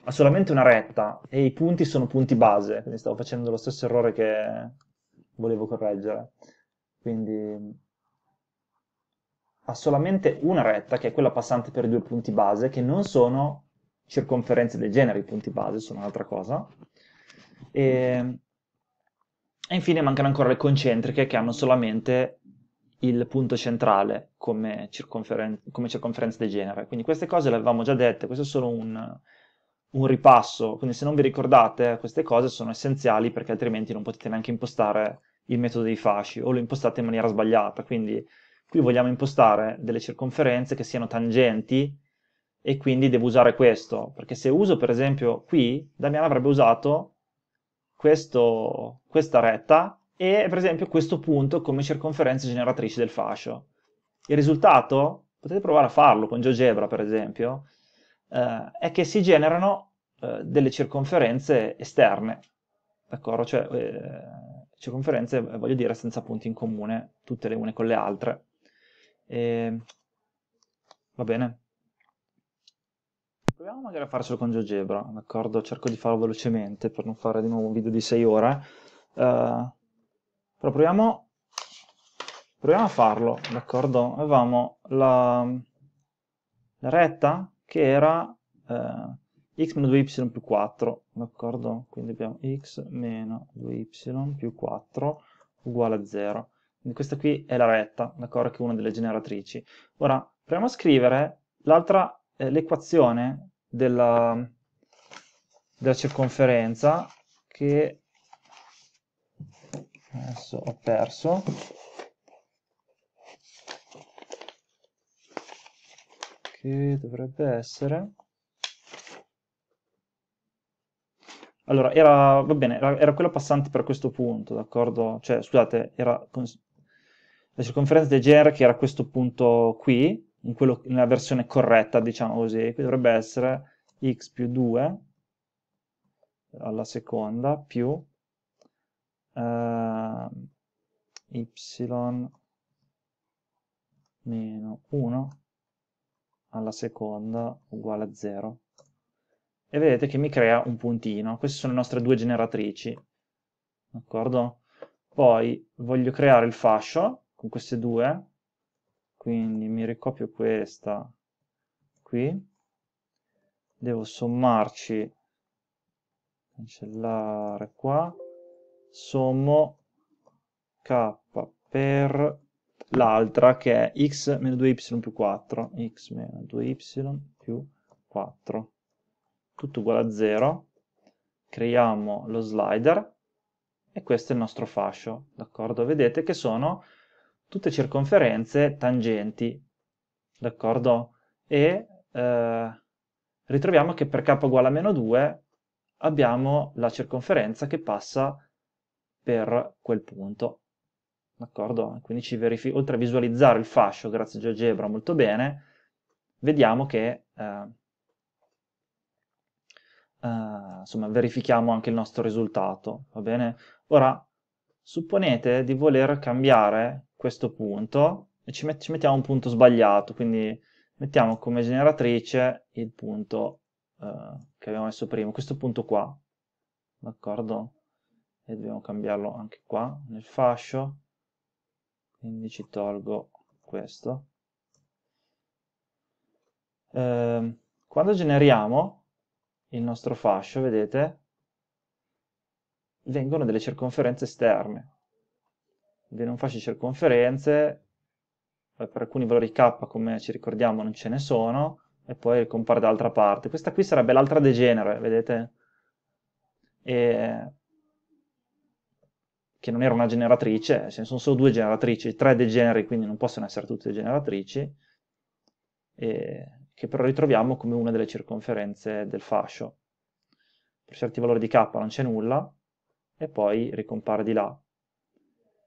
ha solamente una retta e i punti sono punti base, quindi stavo facendo lo stesso errore che volevo correggere, quindi ha solamente una retta che è quella passante per i due punti base che non sono circonferenze del genere, i punti base sono un'altra cosa. E e infine mancano ancora le concentriche che hanno solamente il punto centrale come, circonferen- come circonferenza di genere. Quindi queste cose le avevamo già dette, questo è solo un, un, ripasso, quindi se non vi ricordate queste cose sono essenziali perché altrimenti non potete neanche impostare il metodo dei fasci o lo impostate in maniera sbagliata. Quindi qui vogliamo impostare delle circonferenze che siano tangenti e quindi devo usare questo, perché se uso per esempio qui, Damiano avrebbe usato questo, questa retta e per esempio questo punto come circonferenza generatrice del fascio. Il risultato, potete provare a farlo con GeoGebra per esempio, eh, è che si generano eh, delle circonferenze esterne, d'accordo? Cioè eh, circonferenze, eh, voglio dire, senza punti in comune, tutte le une con le altre. E... Ehm, va bene? Proviamo magari a farcelo con GeoGebra, d'accordo? Cerco di farlo velocemente per non fare di nuovo un video di 6 ore. Uh, però proviamo, proviamo a farlo, d'accordo? Avevamo la, la, retta che era uh, x meno 2y più 4, d'accordo? Quindi abbiamo x meno 2y più 4 uguale a 0. Quindi questa qui è la retta, d'accordo? Che è una delle generatrici. Ora, proviamo a scrivere l'altra, eh, l'equazione della, della circonferenza che adesso ho perso che dovrebbe essere allora era va bene era, era quella passante per questo punto d'accordo cioè scusate era la circonferenza del genere che era questo punto qui in quello, nella versione corretta, diciamo così, quindi dovrebbe essere x più 2 alla seconda più eh, y meno 1 alla seconda uguale a 0. E vedete che mi crea un puntino. Queste sono le nostre due generatrici. D'accordo? Poi voglio creare il fascio con queste due, quindi mi ricopio questa qui devo sommarci cancellare qua sommo k per l'altra che è x meno 2y più 4 x meno 2y più 4 tutto uguale a 0 creiamo lo slider e questo è il nostro fascio d'accordo vedete che sono tutte circonferenze tangenti, d'accordo? E eh, ritroviamo che per k uguale a meno 2 abbiamo la circonferenza che passa per quel punto, d'accordo? Quindi ci verifico, oltre a visualizzare il fascio grazie a GeoGebra molto bene, vediamo che, eh, eh, insomma, verifichiamo anche il nostro risultato, va bene? Ora, supponete di voler cambiare questo punto e ci, met ci mettiamo un punto sbagliato, quindi mettiamo come generatrice il punto eh, che abbiamo messo prima, questo punto qua, d'accordo? E dobbiamo cambiarlo anche qua, nel fascio, quindi ci tolgo questo. Eh, quando generiamo il nostro fascio, vedete, vengono delle circonferenze esterne, un fascio di circonferenze, eh, per alcuni valori k come ci ricordiamo non ce ne sono, e poi compare dall'altra parte. Questa qui sarebbe l'altra degenere, vedete? E... Che non era una generatrice, ce ne sono solo due generatrici, tre degeneri, quindi non possono essere tutte generatrici, e... che però ritroviamo come una delle circonferenze del fascio. Per certi valori di k non c'è nulla, e poi ricompare di là.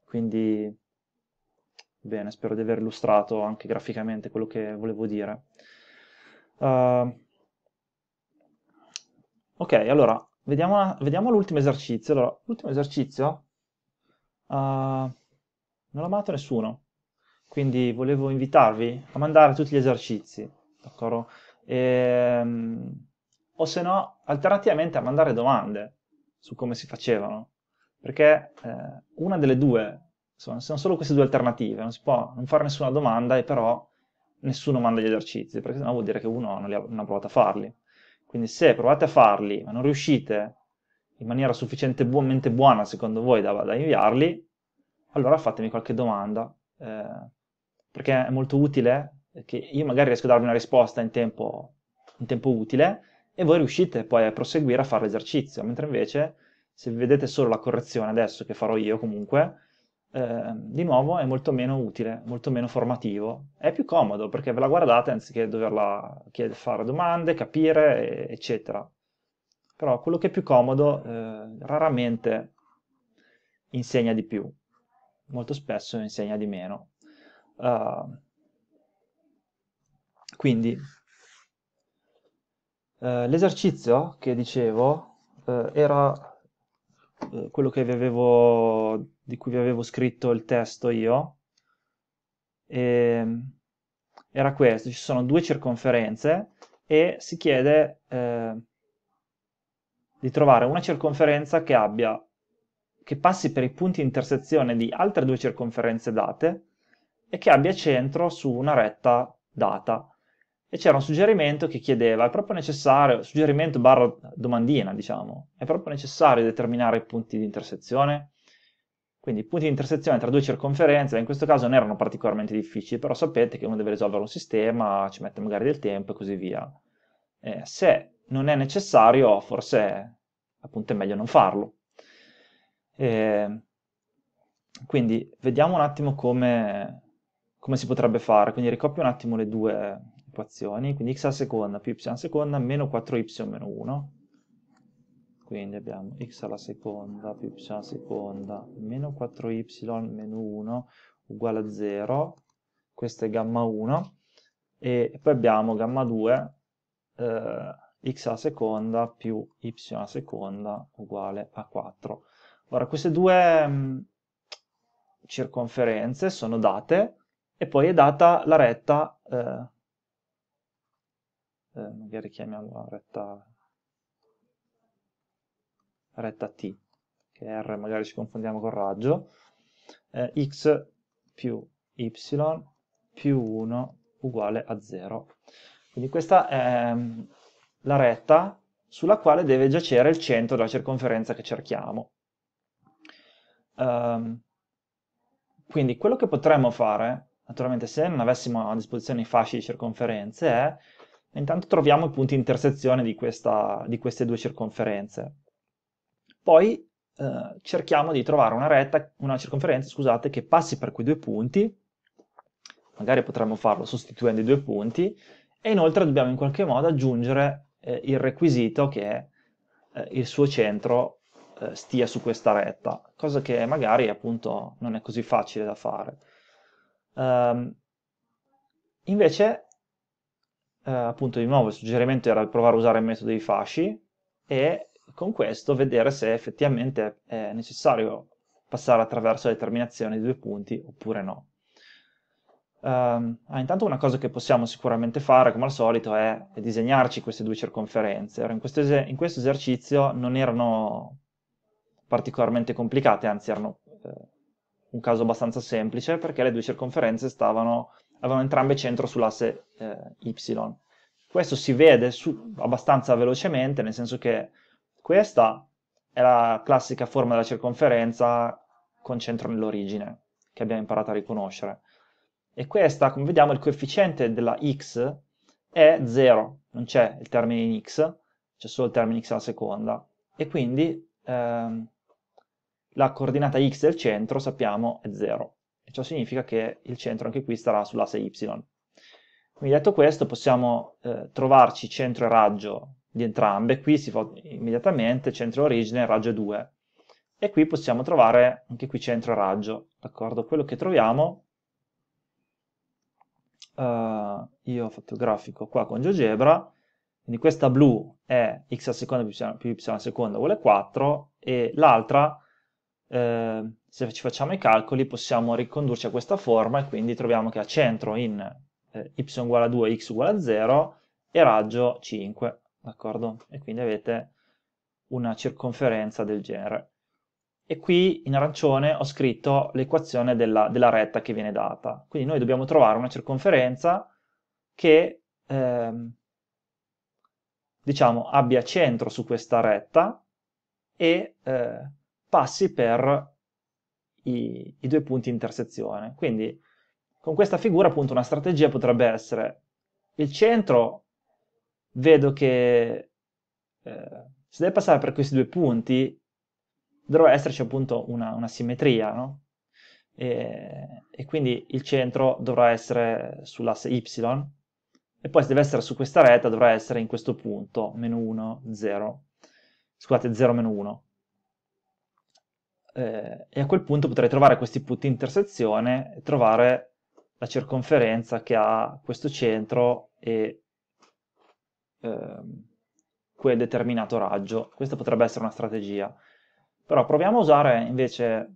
Quindi, bene, spero di aver illustrato anche graficamente quello che volevo dire. Uh, ok, allora, vediamo, vediamo l'ultimo esercizio. Allora, l'ultimo esercizio uh, non l'ha amato nessuno, quindi volevo invitarvi a mandare tutti gli esercizi, d'accordo? E, um, o se no, alternativamente a mandare domande su come si facevano, perché eh, una delle due, insomma, sono solo queste due alternative, non si può non fare nessuna domanda e però nessuno manda gli esercizi, perché sennò vuol dire che uno non, ha, non ha provato a farli. Quindi se provate a farli ma non riuscite in maniera sufficientemente buona, secondo voi, da, da inviarli, allora fatemi qualche domanda, eh, perché è molto utile, che io magari riesco a darvi una risposta in tempo, in tempo utile, e voi riuscite poi a proseguire a fare l'esercizio, mentre invece se vedete solo la correzione adesso che farò io comunque, eh, di nuovo è molto meno utile, molto meno formativo, è più comodo perché ve la guardate anziché doverla fare domande, capire, eccetera. Però quello che è più comodo eh, raramente insegna di più, molto spesso insegna di meno. Uh, quindi eh, l'esercizio che dicevo eh, era eh, quello avevo, di cui vi avevo scritto il testo io, e, ehm, era questo, ci sono due circonferenze e si chiede eh, di trovare una circonferenza che abbia che passi per i punti di intersezione di altre due circonferenze date e che abbia centro su una retta data e c'era un suggerimento che chiedeva, è proprio necessario, suggerimento barra domandina diciamo, è proprio necessario determinare i punti di intersezione? Quindi i punti di intersezione tra due circonferenze, in questo caso non erano particolarmente difficili, però sapete che uno deve risolvere un sistema, ci mette magari del tempo e così via. Eh, se non è necessario, forse appunto è meglio non farlo. Eh, quindi vediamo un attimo come, come si potrebbe fare, quindi ricopio un attimo le due, equazioni, quindi x alla seconda più y alla seconda meno 4y meno 1, quindi abbiamo x alla seconda più y alla seconda meno 4y meno 1 uguale a 0, questo è gamma 1, e poi abbiamo gamma 2 eh, x alla seconda più y alla seconda uguale a 4. Ora, queste due mh, mm, circonferenze sono date e poi è data la retta eh, eh, magari chiamiamola retta, retta t, che r magari ci confondiamo con raggio, eh, x più y più 1 uguale a 0. Quindi questa è mm, la retta sulla quale deve giacere il centro della circonferenza che cerchiamo. Um, quindi quello che potremmo fare, naturalmente se non avessimo a disposizione i fasci di circonferenze, è Intanto troviamo i punti di intersezione di, questa, di queste due circonferenze. Poi eh, cerchiamo di trovare una retta, una circonferenza, scusate, che passi per quei due punti, magari potremmo farlo sostituendo i due punti, e inoltre dobbiamo in qualche modo aggiungere eh, il requisito che eh, il suo centro eh, stia su questa retta, cosa che magari appunto non è così facile da fare. Um, invece eh, appunto di nuovo il suggerimento era provare a usare il metodo dei fasci e con questo vedere se effettivamente è necessario passare attraverso la determinazione di due punti oppure no. Um, intanto una cosa che possiamo sicuramente fare, come al solito, è, disegnarci queste due circonferenze. in, questo in, questo esercizio non erano particolarmente complicate, anzi erano eh, un caso abbastanza semplice, perché le due circonferenze stavano avevano entrambe centro sull'asse eh, Y. Questo si vede su, abbastanza velocemente, nel senso che questa è la classica forma della circonferenza con centro nell'origine, che abbiamo imparato a riconoscere. E questa, come vediamo, il coefficiente della x è 0, non c'è il termine in x, c'è solo il termine x alla seconda. E quindi ehm, la coordinata x del centro, sappiamo, è 0 e ciò significa che il centro anche qui starà sull'asse y. Quindi detto questo possiamo eh, trovarci centro e raggio di entrambe, qui si fa immediatamente centro origine raggio 2 e qui possiamo trovare anche qui centro e raggio, d'accordo? Quello che troviamo, eh, io ho fatto il grafico qua con GeoGebra, quindi questa blu è x al secondo più y, più y al secondo uguale 4 e l'altra eh, se ci facciamo i calcoli possiamo ricondurci a questa forma e quindi troviamo che a centro in eh, y uguale a 2, x uguale a 0 e raggio 5, d'accordo? E quindi avete una circonferenza del genere. E qui in arancione ho scritto l'equazione della, della, retta che viene data. Quindi noi dobbiamo trovare una circonferenza che ehm, diciamo abbia centro su questa retta e eh, passi per i, i due punti di intersezione. Quindi con questa figura appunto una strategia potrebbe essere il centro, vedo che eh, se deve passare per questi due punti dovrà esserci appunto una, una simmetria, no? E, e, quindi il centro dovrà essere sull'asse y e poi se deve essere su questa retta dovrà essere in questo punto meno 1 0 scusate 0 meno 1 eh, e a quel punto potrei trovare questi punti di intersezione e trovare la circonferenza che ha questo centro e ehm, quel determinato raggio. Questa potrebbe essere una strategia. Però proviamo a usare invece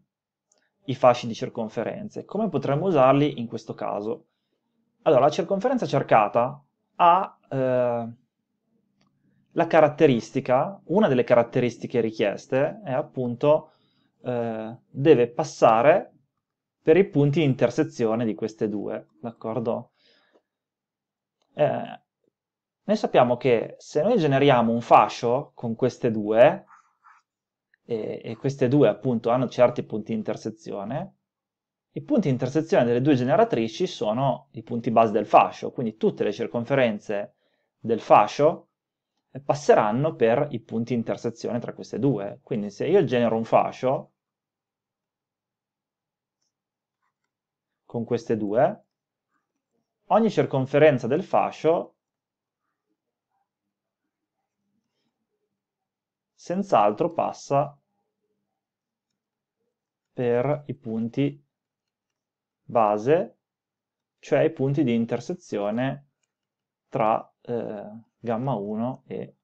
i fasci di circonferenze. Come potremmo usarli in questo caso? Allora, la circonferenza cercata ha eh, la caratteristica, una delle caratteristiche richieste è appunto eh, deve passare per i punti di intersezione di queste due, d'accordo? Eh, noi sappiamo che se noi generiamo un fascio con queste due, e, e queste due appunto hanno certi punti di intersezione, i punti di intersezione delle due generatrici sono i punti base del fascio, quindi tutte le circonferenze del fascio passeranno per i punti di intersezione tra queste due. Quindi se io genero un fascio, con queste due, ogni circonferenza del fascio senz'altro passa per i punti base, cioè i punti di intersezione tra eh, gamma 1 e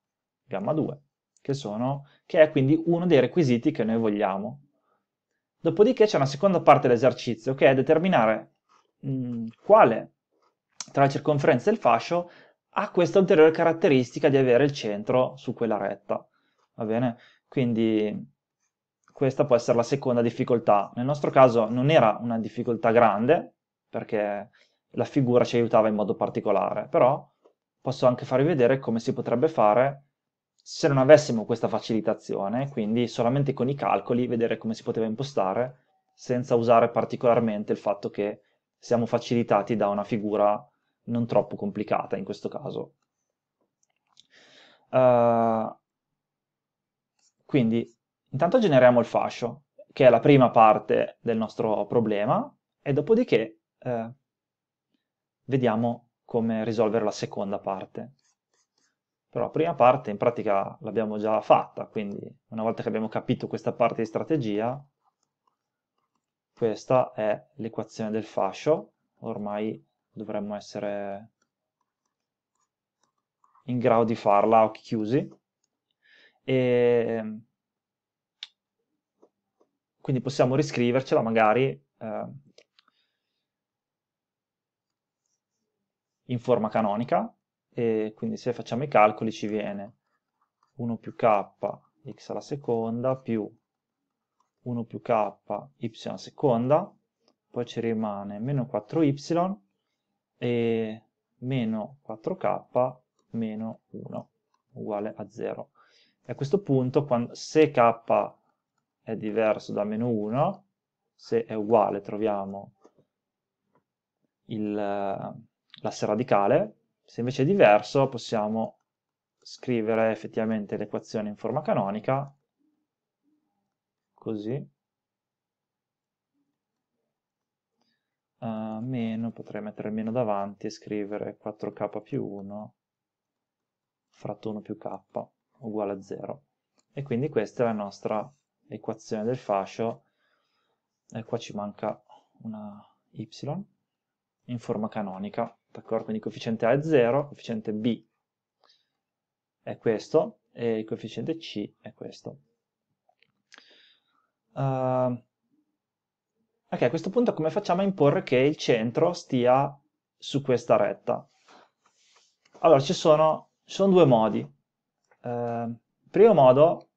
gamma 2, che, sono, che è quindi uno dei requisiti che noi vogliamo Dopodiché c'è una seconda parte dell'esercizio che è determinare mh, mm, quale tra la circonferenza e il fascio ha questa ulteriore caratteristica di avere il centro su quella retta. Va bene? Quindi questa può essere la seconda difficoltà. Nel nostro caso non era una difficoltà grande perché la figura ci aiutava in modo particolare, però posso anche farvi vedere come si potrebbe fare se non avessimo questa facilitazione, quindi solamente con i calcoli vedere come si poteva impostare senza usare particolarmente il fatto che siamo facilitati da una figura non troppo complicata in questo caso. Uh, quindi intanto generiamo il fascio, che è la prima parte del nostro problema, e dopodiché eh, vediamo come risolvere la seconda parte. Però la prima parte in pratica l'abbiamo già fatta, quindi una volta che abbiamo capito questa parte di strategia, questa è l'equazione del fascio, ormai dovremmo essere in grado di farla a occhi chiusi. E quindi possiamo riscrivercela magari eh, in forma canonica, e quindi se facciamo i calcoli ci viene 1 più k x alla seconda più 1 più k y alla seconda, poi ci rimane meno 4y e meno 4k meno 1 uguale a 0. E a questo punto quando, se k è diverso da meno 1, se è uguale troviamo il, l'asse radicale, se invece è diverso possiamo scrivere effettivamente l'equazione in forma canonica, così, uh, meno, potrei mettere meno davanti e scrivere 4k più 1 fratto 1 più k uguale a 0. E quindi questa è la nostra equazione del fascio, e qua ci manca una y in forma canonica d'accordo? Quindi coefficiente A è 0, coefficiente B è questo e il coefficiente C è questo. Uh, ok, a questo punto come facciamo a imporre che il centro stia su questa retta? Allora, ci sono, ci sono due modi. Uh, ehm, il primo modo,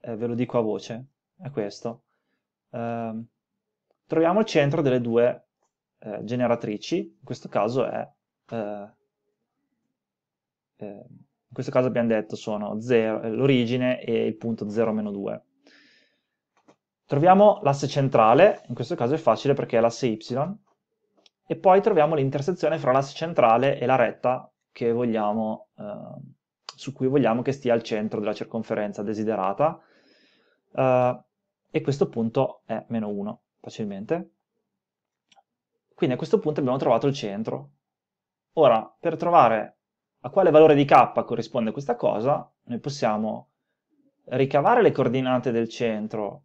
eh, ve lo dico a voce, è questo. Uh, troviamo il centro delle due eh, generatrici, in questo caso è... Eh, eh in questo caso abbiamo detto sono eh, l'origine e il punto 0-2. meno Troviamo l'asse centrale, in questo caso è facile perché è l'asse y, e poi troviamo l'intersezione fra l'asse centrale e la retta vogliamo, eh, su cui vogliamo che stia al centro della circonferenza desiderata, eh, e questo punto è meno 1, facilmente. Quindi a questo punto abbiamo trovato il centro. Ora, per trovare a quale valore di k corrisponde questa cosa, noi possiamo ricavare le coordinate del centro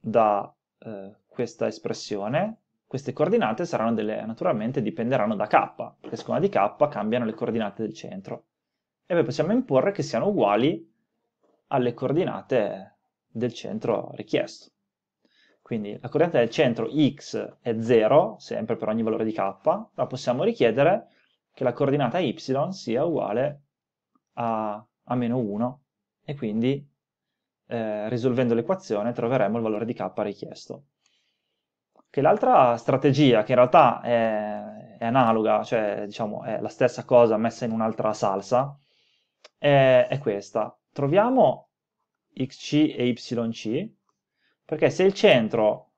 da eh, questa espressione, queste coordinate saranno delle, naturalmente dipenderanno da k, perché a seconda di k cambiano le coordinate del centro. E poi possiamo imporre che siano uguali alle coordinate del centro richiesto. Quindi la coordinata del centro x è 0, sempre per ogni valore di k, la possiamo richiedere che la coordinata y sia uguale a, a meno 1 e quindi eh, risolvendo l'equazione troveremo il valore di k richiesto. l'altra strategia, che in realtà è, è analoga, cioè diciamo, è la stessa cosa messa in un'altra salsa, è, è questa. Troviamo xc e yc perché se il centro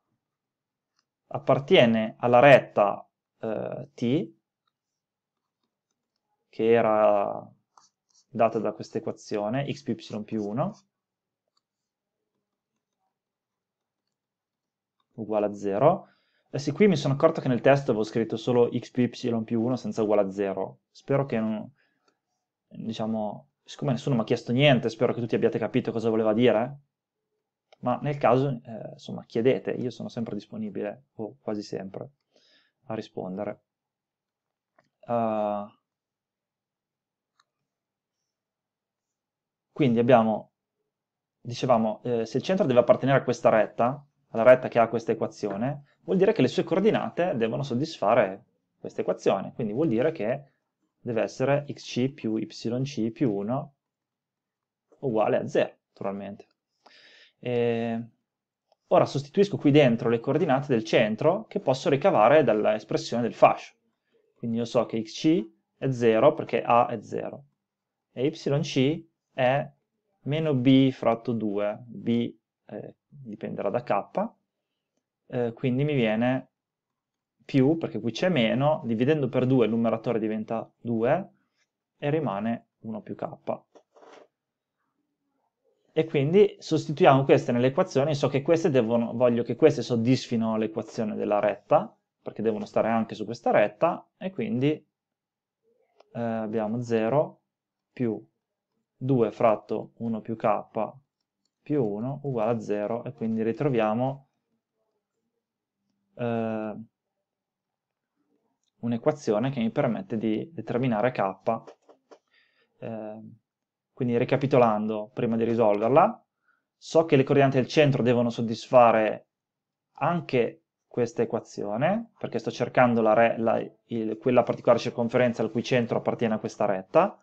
appartiene alla retta eh, T, che era data da questa equazione, x più y più 1, uguale a 0. Adesso qui mi sono accorto che nel testo avevo scritto solo x più y più 1 senza uguale a 0. Spero che non... diciamo... siccome nessuno mi ha chiesto niente, spero che tutti abbiate capito cosa voleva dire ma nel caso, eh, insomma, chiedete, io sono sempre disponibile, o quasi sempre, a rispondere. Uh, quindi abbiamo, dicevamo, eh, se il centro deve appartenere a questa retta, alla retta che ha questa equazione, vuol dire che le sue coordinate devono soddisfare questa equazione, quindi vuol dire che deve essere xc più yc più 1 uguale a 0, naturalmente. Eh, ora sostituisco qui dentro le coordinate del centro che posso ricavare dall'espressione del fascio. Quindi io so che xc è 0 perché a è 0 e yc è meno b fratto 2, b eh, dipenderà da k, eh, quindi mi viene più, perché qui c'è meno, dividendo per 2 il numeratore diventa 2 e rimane 1 più k e quindi sostituiamo queste nell'equazione, so che queste devono, voglio che queste soddisfino l'equazione della retta, perché devono stare anche su questa retta, e quindi eh, abbiamo 0 più 2 fratto 1 più k più 1 uguale a 0, e quindi ritroviamo eh, un'equazione che mi permette di determinare k eh, quindi ricapitolando, prima di risolverla, so che le coordinate del centro devono soddisfare anche questa equazione, perché sto cercando la re, la, il, quella particolare circonferenza al cui centro appartiene a questa retta,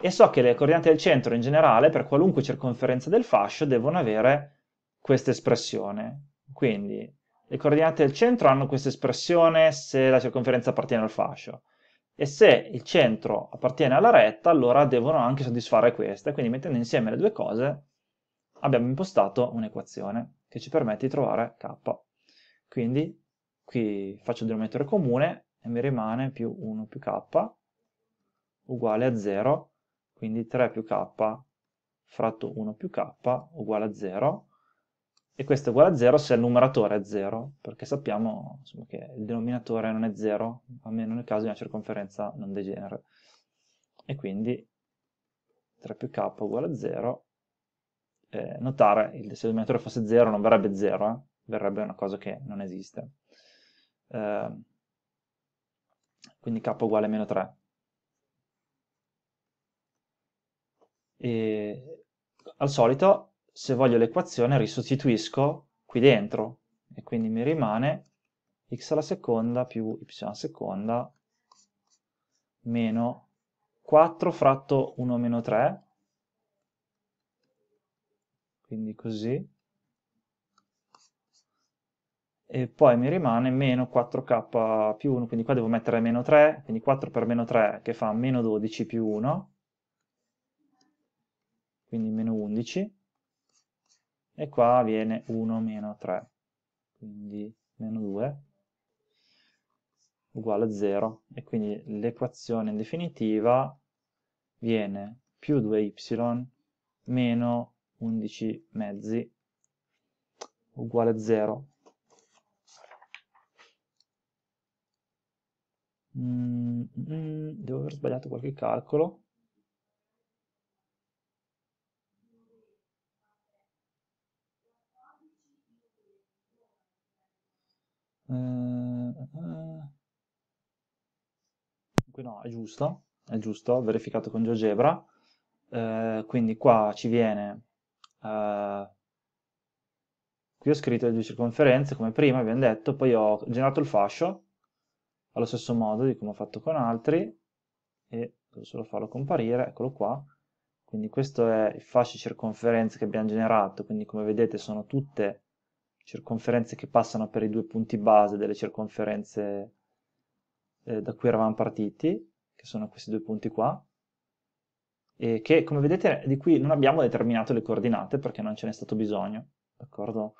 e so che le coordinate del centro in generale, per qualunque circonferenza del fascio, devono avere questa espressione. Quindi le coordinate del centro hanno questa espressione se la circonferenza appartiene al fascio e se il centro appartiene alla retta, allora devono anche soddisfare questa. Quindi mettendo insieme le due cose abbiamo impostato un'equazione che ci permette di trovare k. Quindi qui faccio il denominatore comune e mi rimane più 1 più k uguale a 0, quindi 3 più k fratto 1 più k uguale a 0, e questo è uguale a 0 se il numeratore è 0, perché sappiamo insomma, che il denominatore non è 0, almeno nel caso di una circonferenza non degenera. E quindi 3 più k uguale a 0, eh, notare, se il denominatore fosse 0 non verrebbe 0, eh? verrebbe una cosa che non esiste. Eh, quindi k uguale a meno 3. E, al solito se voglio l'equazione risostituisco qui dentro e quindi mi rimane x alla seconda più y alla seconda meno 4 fratto 1 meno 3 quindi così e poi mi rimane meno 4k più 1 quindi qua devo mettere meno 3 quindi 4 per meno 3 che fa meno 12 più 1 quindi meno 11 e qua viene 1 meno 3, quindi meno 2 uguale a 0 e quindi l'equazione in definitiva viene più 2y meno 11 mezzi uguale a 0. Mm, mm, mm, devo aver sbagliato qualche calcolo. Dunque eh, eh, no, è giusto, è giusto, ho verificato con GeoGebra. Eh, quindi qua ci viene... Eh, qui ho scritto le due circonferenze, come prima abbiamo detto, poi ho generato il fascio, allo stesso modo di come ho fatto con altri, e devo solo farlo comparire, eccolo qua. Quindi questo è il fascio circonferenze che abbiamo generato, quindi come vedete sono tutte circonferenze che passano per i due punti base delle circonferenze eh, da cui eravamo partiti, che sono questi due punti qua, e che come vedete di qui non abbiamo determinato le coordinate perché non ce n'è stato bisogno, d'accordo?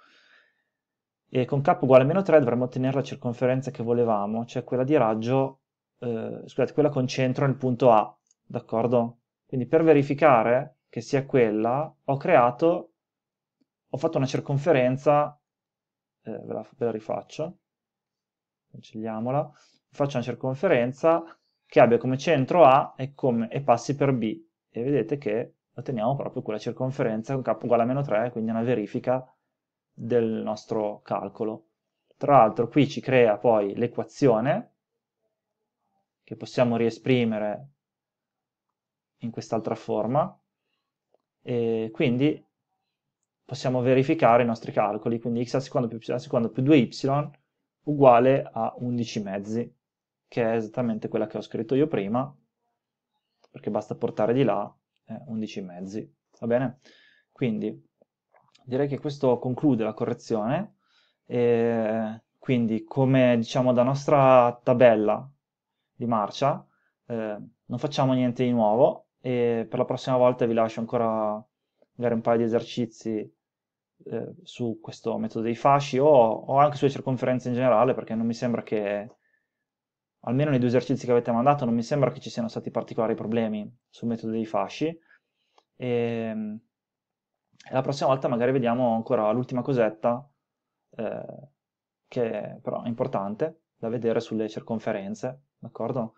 E con k uguale a meno 3 dovremmo ottenere la circonferenza che volevamo, cioè quella di raggio, eh, scusate, quella con centro nel punto A, d'accordo? Quindi per verificare che sia quella, ho creato, ho fatto una circonferenza eh, ve, la, ve la rifaccio, cancelliamola, faccio una circonferenza che abbia come centro A e, come, e, passi per B. E vedete che otteniamo proprio quella circonferenza con K uguale a meno 3, quindi una verifica del nostro calcolo. Tra l'altro qui ci crea poi l'equazione che possiamo riesprimere in quest'altra forma e quindi possiamo verificare i nostri calcoli, quindi x al secondo più y al secondo più 2y uguale a 11 mezzi, che è esattamente quella che ho scritto io prima, perché basta portare di là eh, 11 mezzi, va bene? Quindi direi che questo conclude la correzione, e quindi come diciamo da nostra tabella di marcia eh, non facciamo niente di nuovo e per la prossima volta vi lascio ancora magari un paio di esercizi eh, su questo metodo dei fasci o, o, anche sulle circonferenze in generale, perché non mi sembra che, almeno nei due esercizi che avete mandato, non mi sembra che ci siano stati particolari problemi sul metodo dei fasci. Ehm, e, la prossima volta magari vediamo ancora l'ultima cosetta, eh, che però è importante da vedere sulle circonferenze, d'accordo?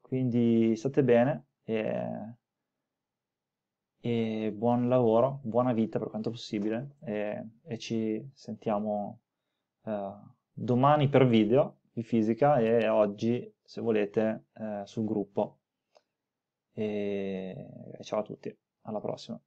Quindi state bene e e buon lavoro, buona vita per quanto possibile e, e ci sentiamo eh, domani per video di fisica e oggi se volete eh, sul gruppo. E ciao a tutti, alla prossima.